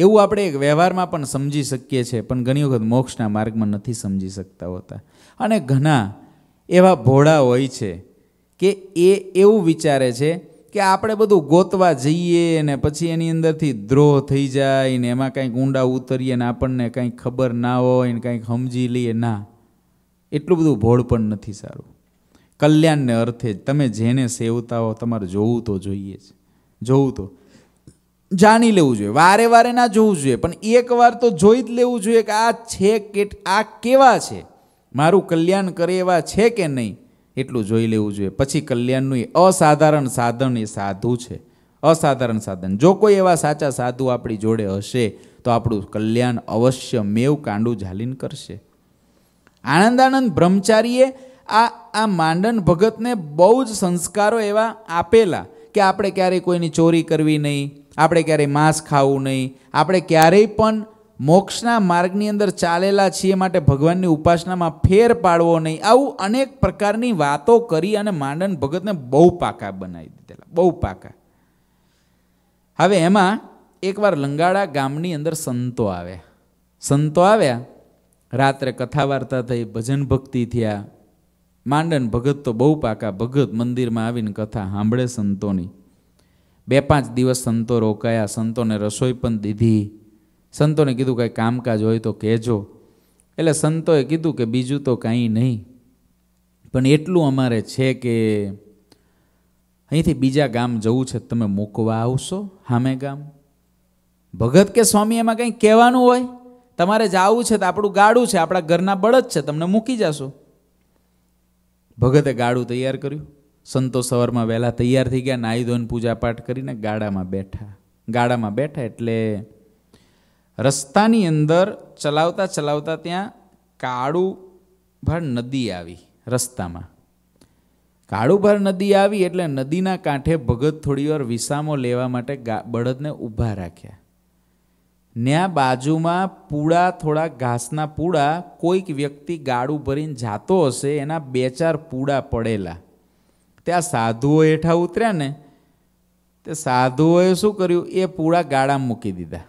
એવું આપણે એક વ્યવહારમાં પણ સમજી શકીએ છીએ પણ ઘણી વખત મોક્ષના માર્ગમાં નથી સમજી શકતા હોતા અને ઘણા એવા ભોળા હોય છે કે એ એવું વિચારે છે કે આપણે બધું ગોતવા જઈએ ને પછી એની અંદરથી દ્રોહ થઈ જાય ને એમાં કંઈક ઊંડા ઉતરીએ ને આપણને કંઈક ખબર ના હોય ને કંઈક સમજી લઈએ ના એટલું બધું ભોળ પણ નથી સારું કલ્યાણને અર્થે તમે જેને સેવતા હો તમારે જોવું તો જોઈએ જ જોવું તો જાણી લેવું જોઈએ વારે વારે ના જોવું જોઈએ પણ એકવાર તો જોઈ જ લેવું જોઈએ કે આ છે કે આ કેવા છે મારું કલ્યાણ કરે એવા છે કે નહીં એટલું જોઈ લેવું જોઈએ પછી કલ્યાણનું એ અસાધારણ સાધન એ સાધુ છે અસાધારણ સાધન જો કોઈ એવા સાચા સાધુ આપણી જોડે હશે તો આપણું કલ્યાણ અવશ્ય મેવ કાંડું ઝાલીન કરશે આનંદાનંદ બ્રહ્મચારીએ આ આ માંડન ભગતને બહુ જ સંસ્કારો એવા આપેલા કે આપણે ક્યારેય કોઈની ચોરી કરવી નહીં આપણે ક્યારેય માંસ ખાવું નહીં આપણે ક્યારેય પણ મોક્ષના માર્ગની અંદર ચાલેલા છીએ માટે ભગવાનની ઉપાસનામાં ફેર પાડવો નહીં આવું અનેક પ્રકારની વાતો કરી અને માંડન ભગતને બહુ પાકા બનાવી દીધેલા બહુ પાકા હવે એમાં એકવાર લંગાડા ગામની અંદર સંતો આવ્યા સંતો આવ્યા રાત્રે કથા વાર્તા થઈ ભજન ભક્તિ થયા માંડન ભગત તો બહુ પાકા ભગત મંદિરમાં આવીને કથા સાંભળે સંતોની બે પાંચ દિવસ સંતો રોકાયા સંતોને રસોઈ પણ દીધી સંતોને કીધું કાંઈ કામકાજ હોય તો કહેજો એટલે સંતોએ કીધું કે બીજું તો કાંઈ નહીં પણ એટલું અમારે છે કે અહીંથી બીજા ગામ જવું છે તમે મૂકવા આવશો હામે ગામ ભગત કે સ્વામી એમાં કંઈ કહેવાનું હોય તમારે જવું છે તો આપણું ગાડું છે આપણા ઘરના બળદ છે તમને મૂકી જશો ભગતે ગાડું તૈયાર કર્યું સંતો સવારમાં વહેલા તૈયાર થઈ ગયા નાહી ધોઈને પૂજાપાઠ કરીને ગાડામાં બેઠા ગાડામાં બેઠા એટલે રસ્તાની અંદર ચલાવતા ચલાવતા ત્યાં કાળુભાર નદી આવી રસ્તામાં કાળુભાર નદી આવી એટલે નદીના કાંઠે ભગત થોડીવાર વિસામો લેવા માટે બળદને ઊભા રાખ્યા ત્યાં બાજુમાં પૂળા થોડા ઘાસના પૂળા કોઈક વ્યક્તિ ગાડું ભરીને જાતો હશે એના બે ચાર પૂળા પડેલા ત્યાં સાધુઓ હેઠા ઉતર્યા ને તે સાધુઓએ શું કર્યું એ પૂળા ગાળામાં મૂકી દીધા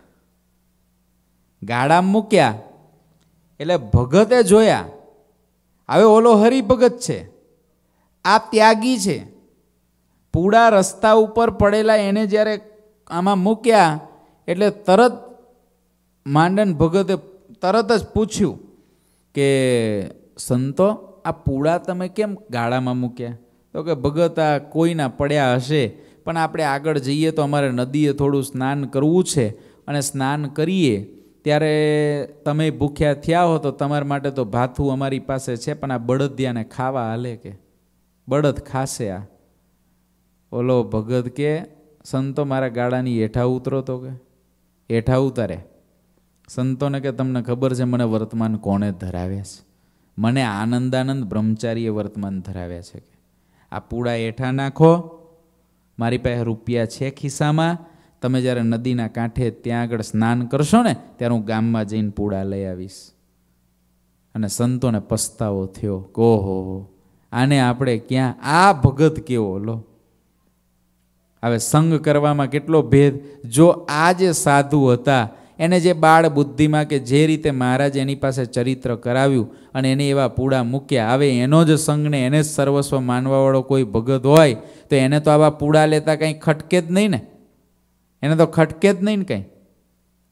ગાળામાં મૂક્યા એટલે ભગતે જોયા હવે ઓલો હરિભગત છે આ ત્યાગી છે પૂળા રસ્તા ઉપર પડેલા એને જ્યારે આમાં મૂક્યા એટલે તરત માંડન ભગતે તરત જ પૂછ્યું કે સંતો આ પૂળા તમે કેમ ગાળામાં મૂક્યા તો કે ભગત આ કોઈના પડ્યા હશે પણ આપણે આગળ જઈએ તો અમારે નદીએ થોડું સ્નાન કરવું છે અને સ્નાન કરીએ ત્યારે તમે ભૂખ્યા થયા હો તો તમારા માટે તો ભાથું અમારી પાસે છે પણ આ બળદિયાને ખાવા હાલે કે બળદ ખાશે આ ઓલો ભગત કે સંતો મારા ગાડાની હેઠા ઉતરો તો કે હેઠા ઉતારે સંતોને કે તમને ખબર છે મને વર્તમાન કોણે ધરાવે છે મને આનંદાનંદ બ્રહ્મચારીએ વર્તમાન ધરાવ્યા છે કે આ પૂળા હેઠા નાખો મારી પાસે રૂપિયા છે ખિસ્સામાં તમે જ્યારે નદીના કાંઠે ત્યાં આગળ સ્નાન કરશો ને ત્યારે હું ગામમાં જઈને પૂળા લઈ આવીશ અને સંતોને પસ્તાવો થયો કોહો આને આપણે ક્યાં આ ભગત કેવો લો હવે સંગ કરવામાં કેટલો ભેદ જો આ જે સાધુ હતા એને જે બાળ બુદ્ધિમાં કે જે રીતે મહારાજ એની પાસે ચરિત્ર કરાવ્યું અને એને એવા પૂડા મૂક્યા આવે એનો જ સંઘને એને જ સર્વસ્વ માનવાવાળો કોઈ ભગત હોય તો એને તો આવા પૂડા લેતા કંઈ ખટકે જ નહીં ને એને તો ખટકે જ નહીં ને કંઈ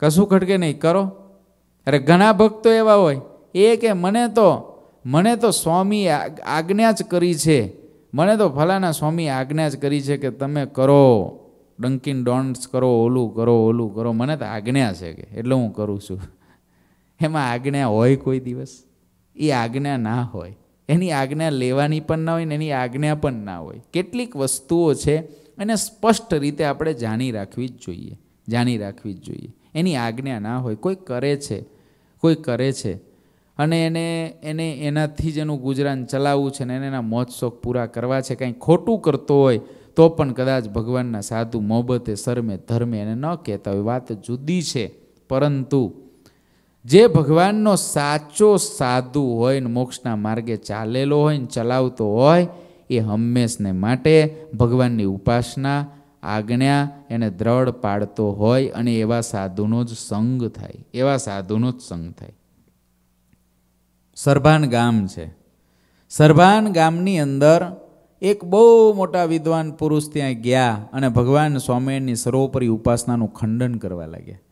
કશું ખટકે નહીં કરો અરે ઘણા ભક્તો એવા હોય એ કે મને તો મને તો સ્વામી આજ્ઞા જ કરી છે મને તો ભલાના સ્વામી આજ્ઞા જ કરી છે કે તમે કરો ડંકિન ડોન્ટ્સ કરો ઓલું કરો ઓલું કરો મને તો આજ્ઞા છે કે એટલે હું કરું છું એમાં આજ્ઞા હોય કોઈ દિવસ એ આજ્ઞા ના હોય એની આજ્ઞા લેવાની પણ ના હોય ને એની આજ્ઞા પણ ના હોય કેટલીક વસ્તુઓ છે એને સ્પષ્ટ રીતે આપણે જાણી રાખવી જ જોઈએ જાણી રાખવી જ જોઈએ એની આજ્ઞા ના હોય કોઈ કરે છે કોઈ કરે છે અને એને એને એનાથી જ એનું ગુજરાન ચલાવવું છે ને એને એના મોજ શોખ પૂરા કરવા છે કંઈ ખોટું કરતો હોય તો પણ કદાચ ભગવાનના સાધુ મોબતે શરમે ધર્મે એને ન કહેતા હોય વાત જુદી છે પરંતુ જે ભગવાનનો સાચો સાધુ હોય ને મોક્ષના માર્ગે ચાલેલો હોય ને ચલાવતો હોય એ હંમેશને માટે ભગવાનની ઉપાસના આજ્ઞા એને દ્રઢ પાડતો હોય અને એવા સાધુનો જ સંગ થાય એવા સાધુનો જ સંગ થાય સરભાન ગામ છે સરભાન ગામની અંદર એક બહુ મોટા વિદ્વાન પુરુષ ત્યાં ગયા અને ભગવાન સ્વામિનારાયણની સર્વોપરી ઉપાસનાનું ખંડન કરવા લાગ્યા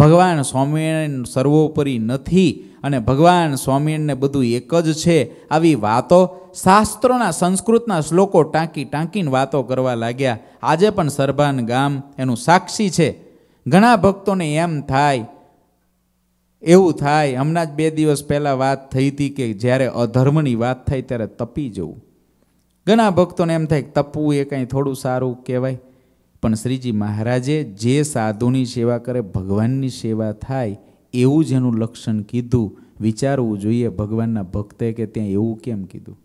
ભગવાન સ્વામિનારાયણ સર્વોપરી નથી અને ભગવાન સ્વામિનારાયણને બધું એક જ છે આવી વાતો શાસ્ત્રોના સંસ્કૃતના શ્લોકો ટાંકી ટાંકીને વાતો કરવા લાગ્યા આજે પણ સરભાન ગામ એનું સાક્ષી છે ઘણા ભક્તોને એમ થાય એવું થાય હમણાં જ બે દિવસ પહેલાં વાત થઈ હતી કે જ્યારે અધર્મની વાત થાય ત્યારે તપી જવું ઘણા ભક્તોને એમ થાય તપવું એ કંઈ થોડું સારું કહેવાય પણ શ્રીજી મહારાજે જે સાધુની સેવા કરે ભગવાનની સેવા થાય એવું જ એનું લક્ષણ કીધું વિચારવું જોઈએ ભગવાનના ભક્તે કે ત્યાં એવું કેમ કીધું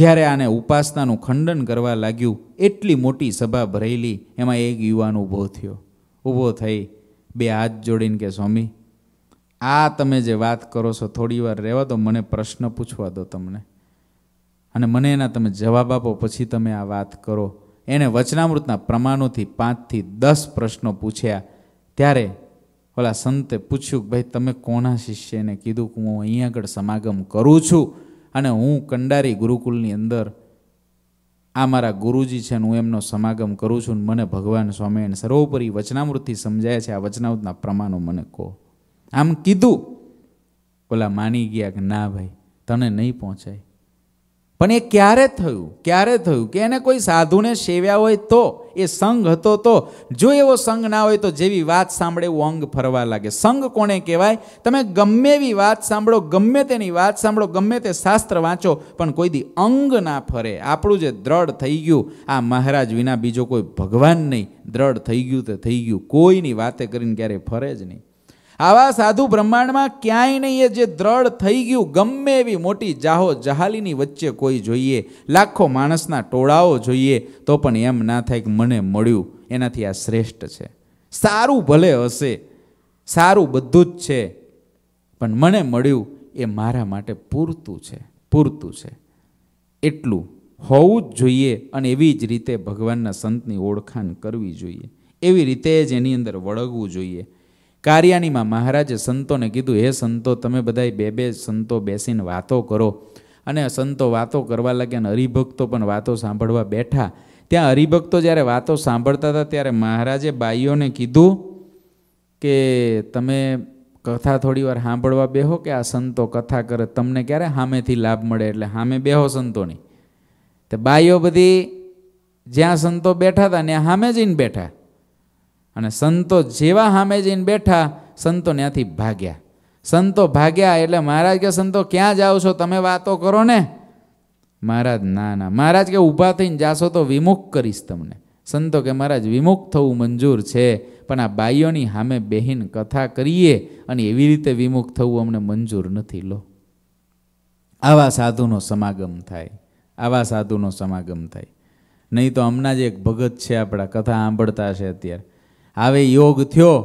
જ્યારે આને ઉપાસનાનું ખંડન કરવા લાગ્યું એટલી મોટી સભા ભરેલી એમાં એક યુવાન ઊભો થયો ઊભો થઈ બે હાથ જોડીને કે સ્વામી આ તમે જે વાત કરો છો થોડી વાર રહેવા દો મને પ્રશ્ન પૂછવા દો તમને અને મને એના તમે જવાબ આપો પછી તમે આ વાત કરો એણે વચનામૃતના પ્રમાણોથી પાંચથી દસ પ્રશ્નો પૂછ્યા ત્યારે ઓલા સંતે પૂછ્યું ભાઈ તમે કોના શિષ્યને કીધું કે હું અહીં આગળ સમાગમ કરું છું અને હું કંડારી ગુરુકુલની અંદર આ મારા ગુરુજી છે હું એમનો સમાગમ કરું છું મને ભગવાન સ્વામિનારાયણ સર્વોપરી વચનામૃતથી સમજાય છે આ વચનામૃતના પ્રમાણો મને કહો આમ કીધું ઓલા માની ગયા કે ના ભાઈ તને નહીં પહોંચાય પણ એ ક્યારે થયું ક્યારે થયું કે એને કોઈ સાધુને સેવ્યા હોય તો એ સંઘ હતો તો જો એવો સંઘ ના હોય તો જેવી વાત સાંભળે એવું અંગ ફરવા લાગે સંઘ કોને કહેવાય તમે ગમે એવી વાત સાંભળો ગમે તેની વાત સાંભળો ગમે તે શાસ્ત્ર વાંચો પણ કોઈ દી અંગ ના ફરે આપણું જે દ્રઢ થઈ ગયું આ મહારાજ વિના બીજો કોઈ ભગવાન નહીં દ્રઢ થઈ ગયું તો થઈ ગયું કોઈની વાતે કરીને ક્યારેય ફરે જ નહીં આવા સાધુ બ્રહ્માંડમાં ક્યાંય નહીં એ જે દ્રઢ થઈ ગયું ગમે એવી મોટી જાહો જહાલીની વચ્ચે કોઈ જોઈએ લાખો માણસના ટોળાઓ જોઈએ તો પણ એમ ના થાય કે મને મળ્યું એનાથી આ શ્રેષ્ઠ છે સારું ભલે હશે સારું બધું જ છે પણ મને મળ્યું એ મારા માટે પૂરતું છે પૂરતું છે એટલું હોવું જ જોઈએ અને એવી જ રીતે ભગવાનના સંતની ઓળખાણ કરવી જોઈએ એવી રીતે જ એની અંદર વળગવું જોઈએ કાર્યાનીમાં મહારાજે સંતોને કીધું હે સંતો તમે બધાય બે બે સંતો બેસીને વાતો કરો અને સંતો વાતો કરવા લાગ્યા અને હરિભક્તો પણ વાતો સાંભળવા બેઠા ત્યાં હરિભક્તો જ્યારે વાતો સાંભળતા હતા ત્યારે મહારાજે બાઈઓને કીધું કે તમે કથા થોડી વાર સાંભળવા બેહો કે આ સંતો કથા કરે તમને ક્યારે સામેથી લાભ મળે એટલે સામે બેહો સંતોની તો બાઈઓ બધી જ્યાં સંતો બેઠા હતા ત્યાં સામે જઈને બેઠા અને સંતો જેવા સામે જઈને બેઠા સંતો ત્યાંથી ભાગ્યા સંતો ભાગ્યા એટલે મહારાજ કે સંતો ક્યાં જાઓ છો તમે વાતો કરો ને મહારાજ ના ના મહારાજ કે ઊભા થઈને જાશો તો વિમુખ કરીશ તમને સંતો કે મહારાજ વિમુખ થવું મંજૂર છે પણ આ બાઈઓની સામે બેહીન કથા કરીએ અને એવી રીતે વિમુખ થવું અમને મંજૂર નથી લો આવા સાધુનો સમાગમ થાય આવા સાધુનો સમાગમ થાય નહીં તો હમણાં જ એક ભગત છે આપણા કથા સાંભળતા છે અત્યારે હવે યોગ થયો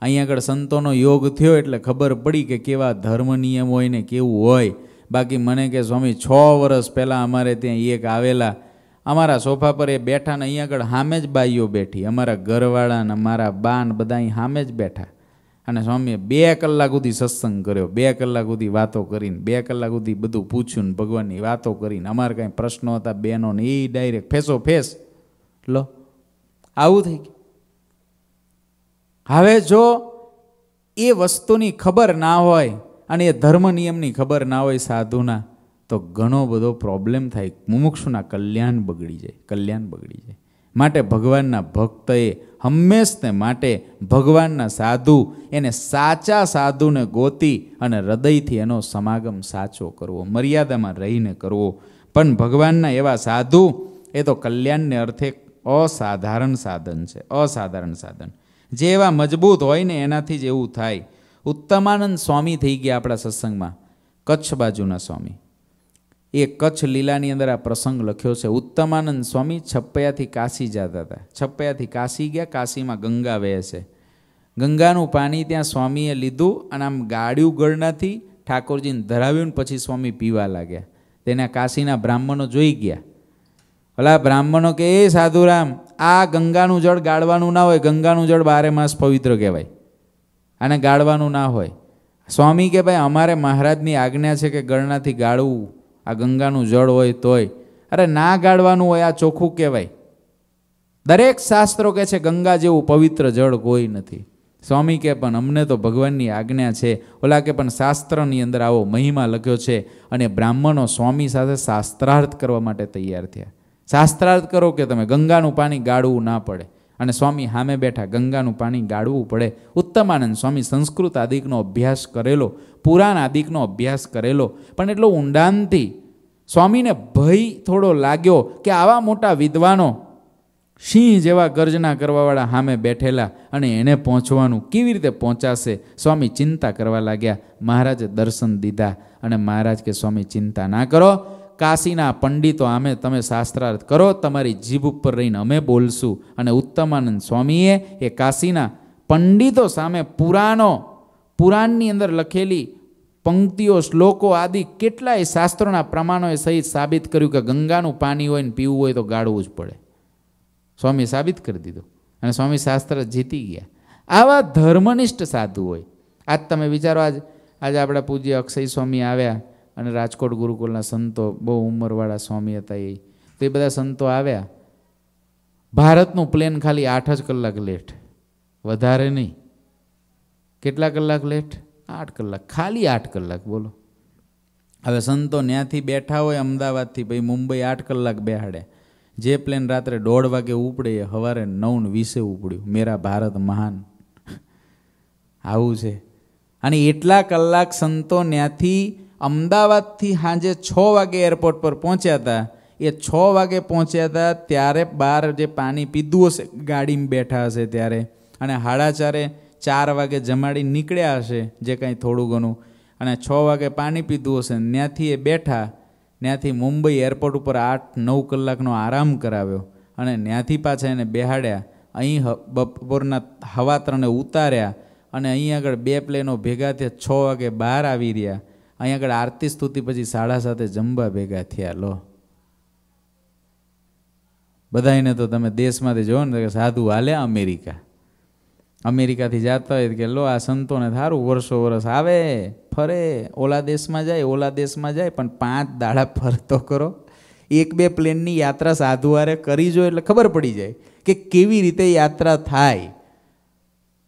અહીંયા આગળ સંતોનો યોગ થયો એટલે ખબર પડી કે કેવા ધર્મ નિયમ હોય ને કેવું હોય બાકી મને કે સ્વામી છ વર્ષ પહેલાં અમારે ત્યાં એક આવેલા અમારા સોફા પર એ બેઠા ને અહીંયા આગળ સામે જ બાઈઓ બેઠી અમારા ઘરવાળાને મારા અમારા બાન બધા અહીં સામે જ બેઠા અને સ્વામીએ બે કલાક સુધી સત્સંગ કર્યો બે કલાક સુધી વાતો કરીને બે કલાક સુધી બધું પૂછ્યું ને ભગવાનની વાતો કરીને અમારે કાંઈ પ્રશ્નો હતા બહેનોને એ ડાયરેક્ટ ફેસો ફેસ લો આવું થઈ ગયું હવે જો એ વસ્તુની ખબર ના હોય અને એ ધર્મ નિયમની ખબર ના હોય સાધુના તો ઘણો બધો પ્રોબ્લેમ થાય મુમુક્ષુના કલ્યાણ બગડી જાય કલ્યાણ બગડી જાય માટે ભગવાનના ભક્તએ હંમેશને માટે ભગવાનના સાધુ એને સાચા સાધુને ગોતી અને હૃદયથી એનો સમાગમ સાચો કરવો મર્યાદામાં રહીને કરવો પણ ભગવાનના એવા સાધુ એ તો કલ્યાણને અર્થે અસાધારણ સાધન છે અસાધારણ સાધન જે એવા મજબૂત હોય ને એનાથી જ એવું થાય ઉત્તમાનંદ સ્વામી થઈ ગયા આપણા સત્સંગમાં કચ્છ બાજુના સ્વામી એ કચ્છ લીલાની અંદર આ પ્રસંગ લખ્યો છે ઉત્તમાનંદ સ્વામી છપ્પયાથી કાશી જતા હતા છપ્પયાથી કાશી ગયા કાશીમાં ગંગા વહે છે ગંગાનું પાણી ત્યાં સ્વામીએ લીધું અને આમ ગાળ્યું ગળનાથી ઠાકોરજીને ધરાવ્યું ને પછી સ્વામી પીવા લાગ્યા તેના કાશીના બ્રાહ્મણો જોઈ ગયા ઓલા બ્રાહ્મણો કે એ સાધુરામ આ ગંગાનું જળ ગાળવાનું ના હોય ગંગાનું જળ બારે માસ પવિત્ર કહેવાય આને ગાળવાનું ના હોય સ્વામી કે ભાઈ અમારે મહારાજની આજ્ઞા છે કે ગળનાથી ગાળવું આ ગંગાનું જળ હોય તોય અરે ના ગાળવાનું હોય આ ચોખ્ખું કહેવાય દરેક શાસ્ત્રો કહે છે ગંગા જેવું પવિત્ર જળ કોઈ નથી સ્વામી કે પણ અમને તો ભગવાનની આજ્ઞા છે ઓલા કે પણ શાસ્ત્રની અંદર આવો મહિમા લખ્યો છે અને બ્રાહ્મણો સ્વામી સાથે શાસ્ત્રાર્થ કરવા માટે તૈયાર થયા શાસ્ત્રાર્થ કરો કે તમે ગંગાનું પાણી ગાળવું ના પડે અને સ્વામી સામે બેઠા ગંગાનું પાણી ગાળવું પડે ઉત્તમાનંદ સ્વામી સંસ્કૃત આદિકનો અભ્યાસ કરેલો પુરાણ આદિકનો અભ્યાસ કરેલો પણ એટલો ઊંડાણથી સ્વામીને ભય થોડો લાગ્યો કે આવા મોટા વિદ્વાનો સિંહ જેવા ગર્જના કરવાવાળા સામે બેઠેલા અને એને પહોંચવાનું કેવી રીતે પહોંચાશે સ્વામી ચિંતા કરવા લાગ્યા મહારાજે દર્શન દીધા અને મહારાજ કે સ્વામી ચિંતા ના કરો કાશીના પંડિતો આમે તમે શાસ્ત્રાર્થ કરો તમારી જીભ ઉપર રહીને અમે બોલશું અને ઉત્તમાનંદ સ્વામીએ એ કાશીના પંડિતો સામે પુરાણો પુરાણની અંદર લખેલી પંક્તિઓ શ્લોકો આદિ કેટલાય શાસ્ત્રોના પ્રમાણોએ સહિત સાબિત કર્યું કે ગંગાનું પાણી હોય ને પીવું હોય તો ગાળવું જ પડે સ્વામી સાબિત કરી દીધું અને સ્વામી શાસ્ત્ર જીતી ગયા આવા ધર્મનિષ્ઠ સાધુ હોય આજ તમે વિચારો આજ આજે આપણા પૂજ્ય અક્ષય સ્વામી આવ્યા અને રાજકોટ ગુરુકુલના સંતો બહુ ઉંમરવાળા સ્વામી હતા એ તો એ બધા સંતો આવ્યા ભારતનું પ્લેન ખાલી આઠ જ કલાક લેટ વધારે નહીં કેટલા કલાક લેટ આઠ કલાક ખાલી આઠ કલાક બોલો હવે સંતો ત્યાંથી બેઠા હોય અમદાવાદથી પછી મુંબઈ આઠ કલાક બેહાડે જે પ્લેન રાત્રે દોઢ વાગે ઉપડે એ સવારે નવ વીસે ઉપડ્યું મેરા ભારત મહાન આવું છે અને એટલા કલાક સંતો ત્યાંથી અમદાવાદથી સાંજે છ વાગે એરપોર્ટ પર પહોંચ્યા હતા એ છ વાગે પહોંચ્યા હતા ત્યારે બહાર જે પાણી પીધું હશે ગાડીમાં બેઠા હશે ત્યારે અને હાડા ચારે ચાર વાગે જમાડી નીકળ્યા હશે જે કાંઈ થોડું ઘણું અને છ વાગે પાણી પીધું હશે ત્યાંથી એ બેઠા ત્યાંથી મુંબઈ એરપોર્ટ ઉપર આઠ નવ કલાકનો આરામ કરાવ્યો અને ત્યાંથી પાછા એને બેહાડ્યા અહીં બપોરના હવા ત્રણે ઉતાર્યા અને અહીં આગળ બે પ્લેનો ભેગા થયા છ વાગે બહાર આવી રહ્યા અહીંયા આગળ આરતી સ્તુતિ પછી સાડા સાથે જમવા ભેગા થયા લો બધાને તો તમે દેશમાંથી જોવો ને કે સાધુ હાલ્યા અમેરિકા અમેરિકાથી જતા હોય કે લો આ સંતોને થારું વર્ષો વર્ષ આવે ફરે ઓલા દેશમાં જાય ઓલા દેશમાં જાય પણ પાંચ દાડા ફરતો કરો એક બે પ્લેનની યાત્રા સાધુ સાધુવારે કરી જો એટલે ખબર પડી જાય કે કેવી રીતે યાત્રા થાય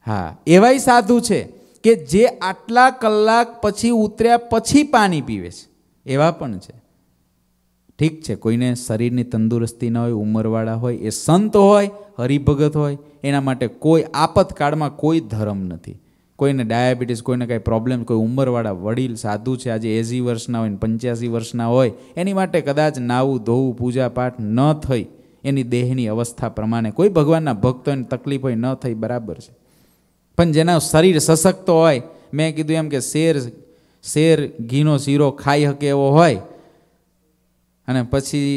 હા એવાય સાધુ છે કે જે આટલા કલાક પછી ઉતર્યા પછી પાણી પીવે છે એવા પણ છે ઠીક છે કોઈને શરીરની તંદુરસ્તી ન હોય ઉંમરવાળા હોય એ સંત હોય હરિભગત હોય એના માટે કોઈ આપતકાળમાં કોઈ ધર્મ નથી કોઈને ડાયાબિટીસ કોઈને કાંઈ પ્રોબ્લેમ કોઈ ઉંમરવાળા વડીલ સાધુ છે આજે એસી વર્ષના હોય ને પંચ્યાસી વર્ષના હોય એની માટે કદાચ નાવું ધોવું પૂજાપાઠ ન થઈ એની દેહની અવસ્થા પ્રમાણે કોઈ ભગવાનના ભક્તોને તકલીફ હોય ન થઈ બરાબર છે પણ જેના શરીર સશક્ત હોય મેં કીધું એમ કે શેર શેર ઘીનો શીરો ખાઈ શકે એવો હોય અને પછી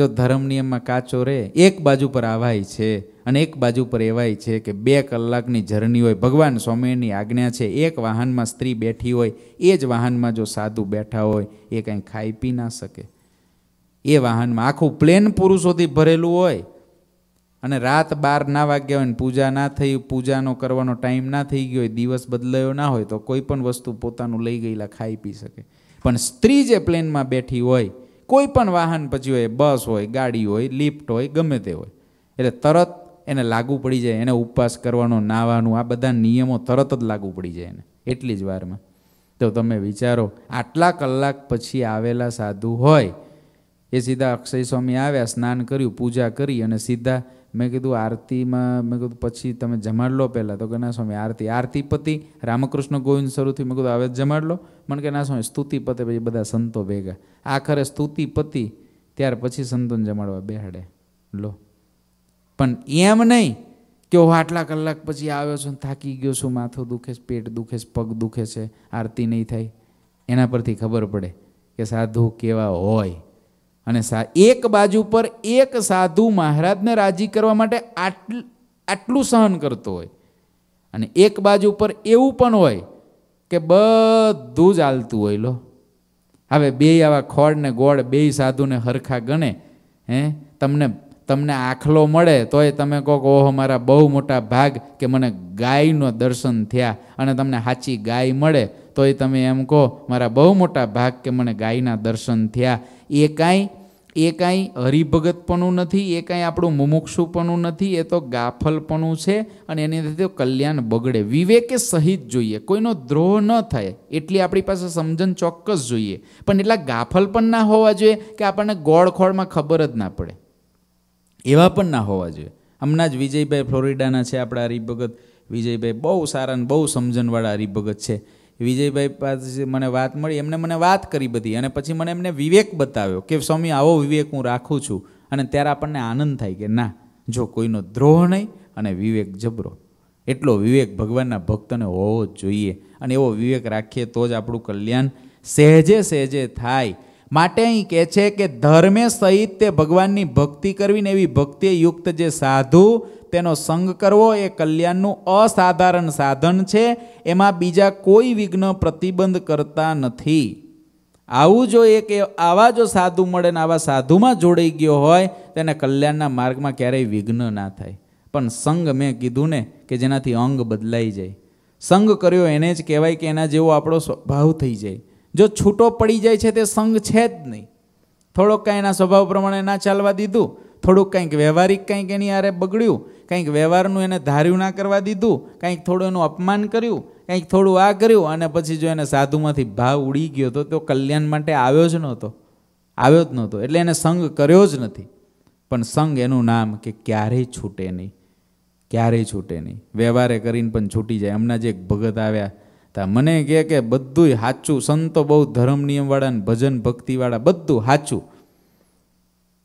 જો ધર્મ નિયમમાં કાચો રહે એક બાજુ પર આવાય છે અને એક બાજુ પર એવાય છે કે બે કલાકની જર્ની હોય ભગવાન સ્વામીની આજ્ઞા છે એક વાહનમાં સ્ત્રી બેઠી હોય એ જ વાહનમાં જો સાધુ બેઠા હોય એ કાંઈ ખાઈ પી ના શકે એ વાહનમાં આખું પ્લેન પુરુષોથી ભરેલું હોય અને રાત બાર ના વાગ્યા હોય ને પૂજા ના થઈ પૂજાનો કરવાનો ટાઈમ ના થઈ ગયો હોય દિવસ બદલાયો ના હોય તો કોઈ પણ વસ્તુ પોતાનું લઈ ગયેલા ખાઈ પી શકે પણ સ્ત્રી જે પ્લેનમાં બેઠી હોય કોઈ પણ વાહન પછી હોય બસ હોય ગાડી હોય લિફ્ટ હોય ગમે તે હોય એટલે તરત એને લાગુ પડી જાય એને ઉપવાસ કરવાનો નાવાનું આ બધા નિયમો તરત જ લાગુ પડી જાય એને એટલી જ વારમાં તો તમે વિચારો આટલા કલાક પછી આવેલા સાધુ હોય એ સીધા અક્ષય સ્વામી આવ્યા સ્નાન કર્યું પૂજા કરી અને સીધા મેં કીધું આરતીમાં મેં કીધું પછી તમે જમાડ લો પહેલાં તો કે ના સ્વામી આરતી આરતી પતિ રામકૃષ્ણ ગોવિંદ શરૂથી મેં કીધું હવે જમાડ લો મને કે ના સ્વામી સ્તુતિ પતે પછી બધા સંતો ભેગા આખરે સ્તુતિ પતિ ત્યાર પછી સંતોને જમાડવા બેહાડે લો પણ એમ નહીં કે હું આટલા કલાક પછી આવ્યો છું થાકી ગયો છું માથું દુખે છે પેટ દુખે છે પગ દુખે છે આરતી નહીં થાય એના પરથી ખબર પડે કે સાધુ કેવા હોય અને એક બાજુ પર એક સાધુ મહારાજને રાજી કરવા માટે આટલું આટલું સહન કરતો હોય અને એક બાજુ પર એવું પણ હોય કે બધું જ હાલતું હોય લો હવે બે આવા ખોડ ને ગોળ બે સાધુને હરખા ગણે હે તમને તમને આખલો મળે તોય તમે કહો કે ઓહો મારા બહુ મોટા ભાગ કે મને ગાયનો દર્શન થયા અને તમને સાચી ગાય મળે તોય તમે એમ કહો મારા બહુ મોટા ભાગ કે મને ગાયના દર્શન થયા એ કાંઈ એ કાંઈ હરિભગતપણું નથી એ કાંઈ આપણું મુમુક્ષુપણું નથી એ તો ગાફલપણું છે અને એની અંદર તો કલ્યાણ બગડે વિવેકે સહિત જોઈએ કોઈનો દ્રોહ ન થાય એટલી આપણી પાસે સમજણ ચોક્કસ જોઈએ પણ એટલા ગાફલ પણ ના હોવા જોઈએ કે આપણને ગોળખોળમાં ખબર જ ના પડે એવા પણ ના હોવા જોઈએ હમણાં જ વિજયભાઈ ફ્લોરિડાના છે આપણા હરિભગત વિજયભાઈ બહુ સારા ને બહુ સમજણવાળા હરિભગત છે વિજયભાઈ પાસે મને વાત મળી એમને મને વાત કરી બધી અને પછી મને એમને વિવેક બતાવ્યો કે સ્વામી આવો વિવેક હું રાખું છું અને ત્યારે આપણને આનંદ થાય કે ના જો કોઈનો દ્રોહ નહીં અને વિવેક જબરો એટલો વિવેક ભગવાનના ભક્તને હોવો જ જોઈએ અને એવો વિવેક રાખીએ તો જ આપણું કલ્યાણ સહેજે સહેજે થાય માટે અહીં કહે છે કે ધર્મે સહિત તે ભગવાનની ભક્તિ કરવી ને એવી ભક્તિયુક્ત જે સાધુ તેનો સંગ કરવો એ કલ્યાણનું અસાધારણ સાધન છે એમાં બીજા કોઈ વિઘ્ન પ્રતિબંધ કરતા નથી આવું જો એક આવા જો સાધુ મળે ને આવા સાધુમાં જોડાઈ ગયો હોય તેને કલ્યાણના માર્ગમાં ક્યારેય વિઘ્ન ના થાય પણ સંગ મેં કીધું ને કે જેનાથી અંગ બદલાઈ જાય સંગ કર્યો એને જ કહેવાય કે એના જેવો આપણો સ્વભાવ થઈ જાય જો છૂટો પડી જાય છે તે સંગ છે જ નહીં થોડોક કાંઈ એના સ્વભાવ પ્રમાણે ના ચાલવા દીધું થોડુંક કંઈક વ્યવહારિક કંઈક એની આરે બગડ્યું કંઈક વ્યવહારનું એને ધાર્યું ના કરવા દીધું કંઈક થોડું એનું અપમાન કર્યું કંઈક થોડું આ કર્યું અને પછી જો એને સાધુમાંથી ભાવ ઉડી ગયો તો તો કલ્યાણ માટે આવ્યો જ નહોતો આવ્યો જ નહોતો એટલે એને સંગ કર્યો જ નથી પણ સંગ એનું નામ કે ક્યારેય છૂટે નહીં ક્યારેય છૂટે નહીં વ્યવહારે કરીને પણ છૂટી જાય હમણાં જે એક ભગત આવ્યા તા મને કહે કે બધુંય સાચું સંતો બહુ ધર્મ નિયમવાળા ને ભજન ભક્તિવાળા બધું સાચું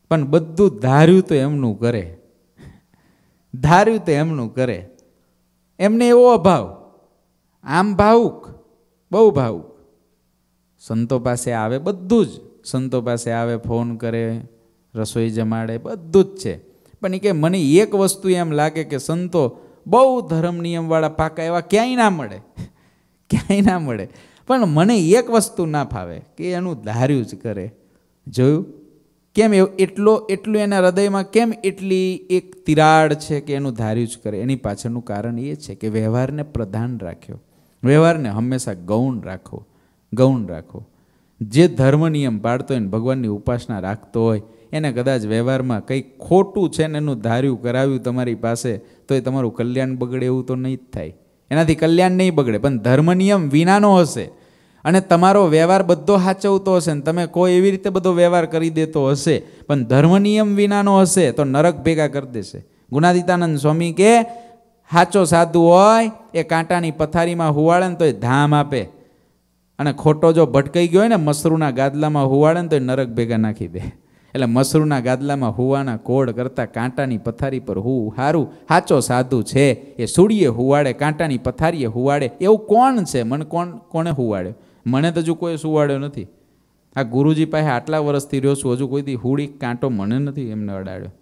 પણ બધું ધાર્યું તો એમનું કરે ધાર્યું તે એમનું કરે એમને એવો અભાવ આમ ભાવુક બહુ ભાવુક સંતો પાસે આવે બધું જ સંતો પાસે આવે ફોન કરે રસોઈ જમાડે બધું જ છે પણ એ કે મને એક વસ્તુ એમ લાગે કે સંતો બહુ ધર્મ નિયમવાળા પાકા એવા ક્યાંય ના મળે ક્યાંય ના મળે પણ મને એક વસ્તુ ના ફાવે કે એનું ધાર્યું જ કરે જોયું કેમ એટલો એટલું એના હૃદયમાં કેમ એટલી એક તિરાડ છે કે એનું ધાર્યું જ કરે એની પાછળનું કારણ એ છે કે વ્યવહારને પ્રધાન રાખ્યો વ્યવહારને હંમેશા ગૌણ રાખો ગૌણ રાખો જે ધર્મ નિયમ પાડતો હોય ને ભગવાનની ઉપાસના રાખતો હોય એને કદાચ વ્યવહારમાં કંઈક ખોટું છે ને એનું ધાર્યું કરાવ્યું તમારી પાસે તો એ તમારું કલ્યાણ બગડે એવું તો નહીં જ થાય એનાથી કલ્યાણ નહીં બગડે પણ ધર્મ નિયમ વિનાનો હશે અને તમારો વ્યવહાર બધો સાચવતો હશે ને તમે કોઈ એવી રીતે બધો વ્યવહાર કરી દેતો હશે પણ ધર્મ નિયમ વિનાનો હશે તો નરક ભેગા કરી દેશે ગુનાદિતાનંદ સ્વામી કે સાચો સાધુ હોય એ કાંટાની પથારીમાં હુવાળે ને તો એ ધામ આપે અને ખોટો જો ભટકાઈ ગયો હોય ને મસરૂના ગાદલામાં હુવાળે ને તો એ નરક ભેગા નાખી દે એટલે મસરૂના ગાદલામાં હુવાના કોડ કરતાં કાંટાની પથારી પર હું હારું સાચો સાધુ છે એ સૂર્યે હુવાડે કાંટાની પથારીએ હુવાડે એવું કોણ છે મન કોણ કોણે હુવાડે મને તો હજુ કોઈ સુવાડ્યો નથી આ ગુરુજી પાસે આટલા વર્ષથી રહ્યો છું હજુ કોઈથી હુડી કાંટો મને નથી એમને અડાડ્યો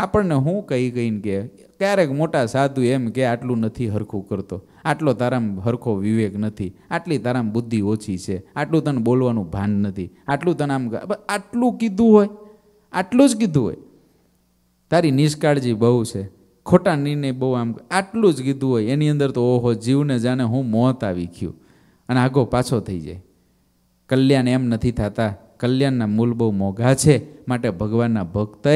આપણને હું કહી કહીને કે ક્યારેક મોટા સાધુ એમ કે આટલું નથી હરખું કરતો આટલો તારામાં હરખો વિવેક નથી આટલી તારામ બુદ્ધિ ઓછી છે આટલું તને બોલવાનું ભાન નથી આટલું તને આમ આટલું કીધું હોય આટલું જ કીધું હોય તારી નિષ્કાળજી બહુ છે ખોટા નિર્ણય બહુ આમ આટલું જ કીધું હોય એની અંદર તો ઓહો જીવને જાણે હું મોત આવી ગયું અને આગો પાછો થઈ જાય કલ્યાણ એમ નથી થતા કલ્યાણના મૂલ બહુ મોઘા છે માટે ભગવાનના ભક્તએ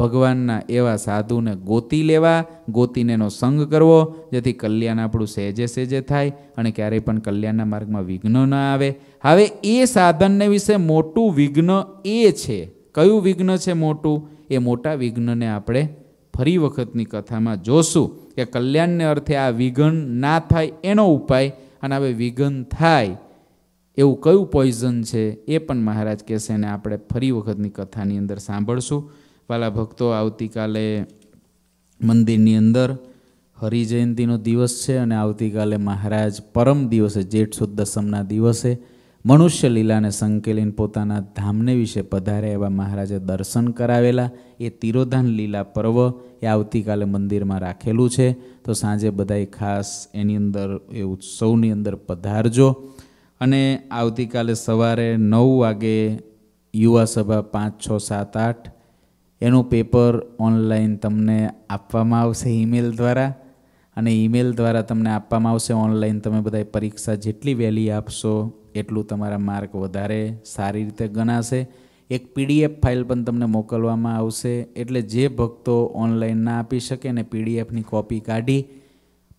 ભગવાનના એવા સાધુને ગોતી લેવા ગોતીને એનો સંગ કરવો જેથી કલ્યાણ આપણું સહેજે સહેજે થાય અને ક્યારેય પણ કલ્યાણના માર્ગમાં વિઘ્ન ન આવે હવે એ સાધનને વિશે મોટું વિઘ્ન એ છે કયું વિઘ્ન છે મોટું એ મોટા વિઘ્નને આપણે ફરી વખતની કથામાં જોશું કે કલ્યાણને અર્થે આ વિઘ્ન ના થાય એનો ઉપાય અને હવે વિઘન થાય એવું કયું પોઈઝન છે એ પણ મહારાજ કહેશે ને આપણે ફરી વખતની કથાની અંદર સાંભળશું વાલા ભક્તો આવતીકાલે મંદિરની અંદર હરિજયંતિનો દિવસ છે અને આવતીકાલે મહારાજ પરમ દિવસે જેઠ સુદ દસમના દિવસે મનુષ્ય લીલાને સંકેલીને પોતાના ધામને વિશે પધારે એવા મહારાજે દર્શન કરાવેલા એ તિરોધાન લીલા પર્વ એ આવતીકાલે મંદિરમાં રાખેલું છે તો સાંજે બધાએ ખાસ એની અંદર એ ઉત્સવની અંદર પધારજો અને આવતીકાલે સવારે નવ વાગે યુવા સભા પાંચ છ સાત આઠ એનું પેપર ઓનલાઈન તમને આપવામાં આવશે ઈમેલ દ્વારા અને ઈમેલ દ્વારા તમને આપવામાં આવશે ઓનલાઈન તમે બધા પરીક્ષા જેટલી વહેલી આપશો એટલું તમારા માર્ક વધારે સારી રીતે ગણાશે એક પીડીએફ ફાઇલ પણ તમને મોકલવામાં આવશે એટલે જે ભક્તો ઓનલાઈન ના આપી શકે ને પીડીએફની કોપી કાઢી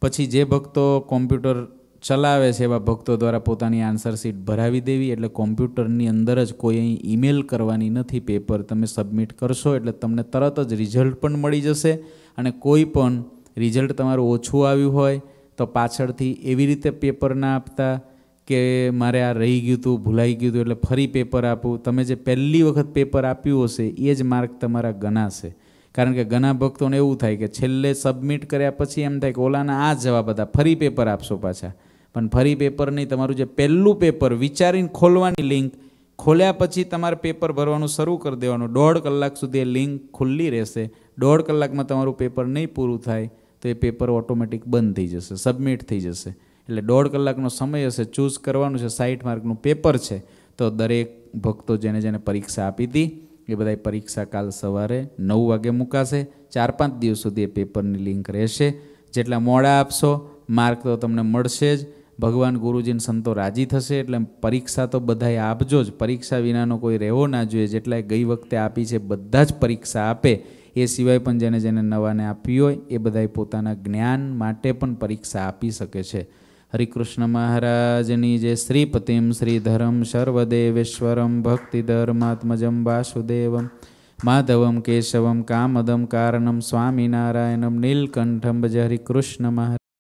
પછી જે ભક્તો કોમ્પ્યુટર ચલાવે છે એવા ભક્તો દ્વારા પોતાની આન્સર શીટ ભરાવી દેવી એટલે કોમ્પ્યુટરની અંદર જ કોઈ અહીં ઈમેલ કરવાની નથી પેપર તમે સબમિટ કરશો એટલે તમને તરત જ રિઝલ્ટ પણ મળી જશે અને કોઈ પણ રિઝલ્ટ તમારું ઓછું આવ્યું હોય તો પાછળથી એવી રીતે પેપર ના આપતા કે મારે આ રહી ગયું હતું ભૂલાઈ ગયું હતું એટલે ફરી પેપર આપું તમે જે પહેલી વખત પેપર આપ્યું હશે એ જ માર્ક તમારા ગણાશે કારણ કે ઘણા ભક્તોને એવું થાય કે છેલ્લે સબમિટ કર્યા પછી એમ થાય કે ઓલાના આ જવાબ હતા ફરી પેપર આપશો પાછા પણ ફરી પેપર નહીં તમારું જે પહેલું પેપર વિચારીને ખોલવાની લિંક ખોલ્યા પછી તમારે પેપર ભરવાનું શરૂ કરી દેવાનું દોઢ કલાક સુધી એ લિંક ખુલ્લી રહેશે દોઢ કલાકમાં તમારું પેપર નહીં પૂરું થાય તો એ પેપર ઓટોમેટિક બંધ થઈ જશે સબમિટ થઈ જશે એટલે દોઢ કલાકનો સમય હશે ચૂઝ કરવાનું છે સાઈઠ માર્કનું પેપર છે તો દરેક ભક્તો જેને જેને પરીક્ષા આપી હતી એ બધા પરીક્ષા કાલ સવારે નવ વાગે મુકાશે ચાર પાંચ દિવસ સુધી એ પેપરની લિંક રહેશે જેટલા મોડા આપશો માર્ક તો તમને મળશે જ ભગવાન ગુરુજીને સંતો રાજી થશે એટલે પરીક્ષા તો બધાએ આપજો જ પરીક્ષા વિનાનો કોઈ રહેવો ના જોઈએ જેટલાએ ગઈ વખતે આપી છે બધા જ પરીક્ષા આપે એ સિવાય પણ જેને જેને નવાને આપી હોય એ બધાએ પોતાના જ્ઞાન માટે પણ પરીક્ષા આપી શકે છે હરિકૃષ્ણ મહારાજની જે શ્રીપતિમ શ્રીધરમ સર્વદેવેશ્વરમ ભક્તિધર્માત્મજમ વાસુદેવમ માધવમ કેશવમ કામદમ કારણમ સ્વામિનારાયણમ નીલકંઠમ ભજ હરિકૃષ્ણ મહારાજ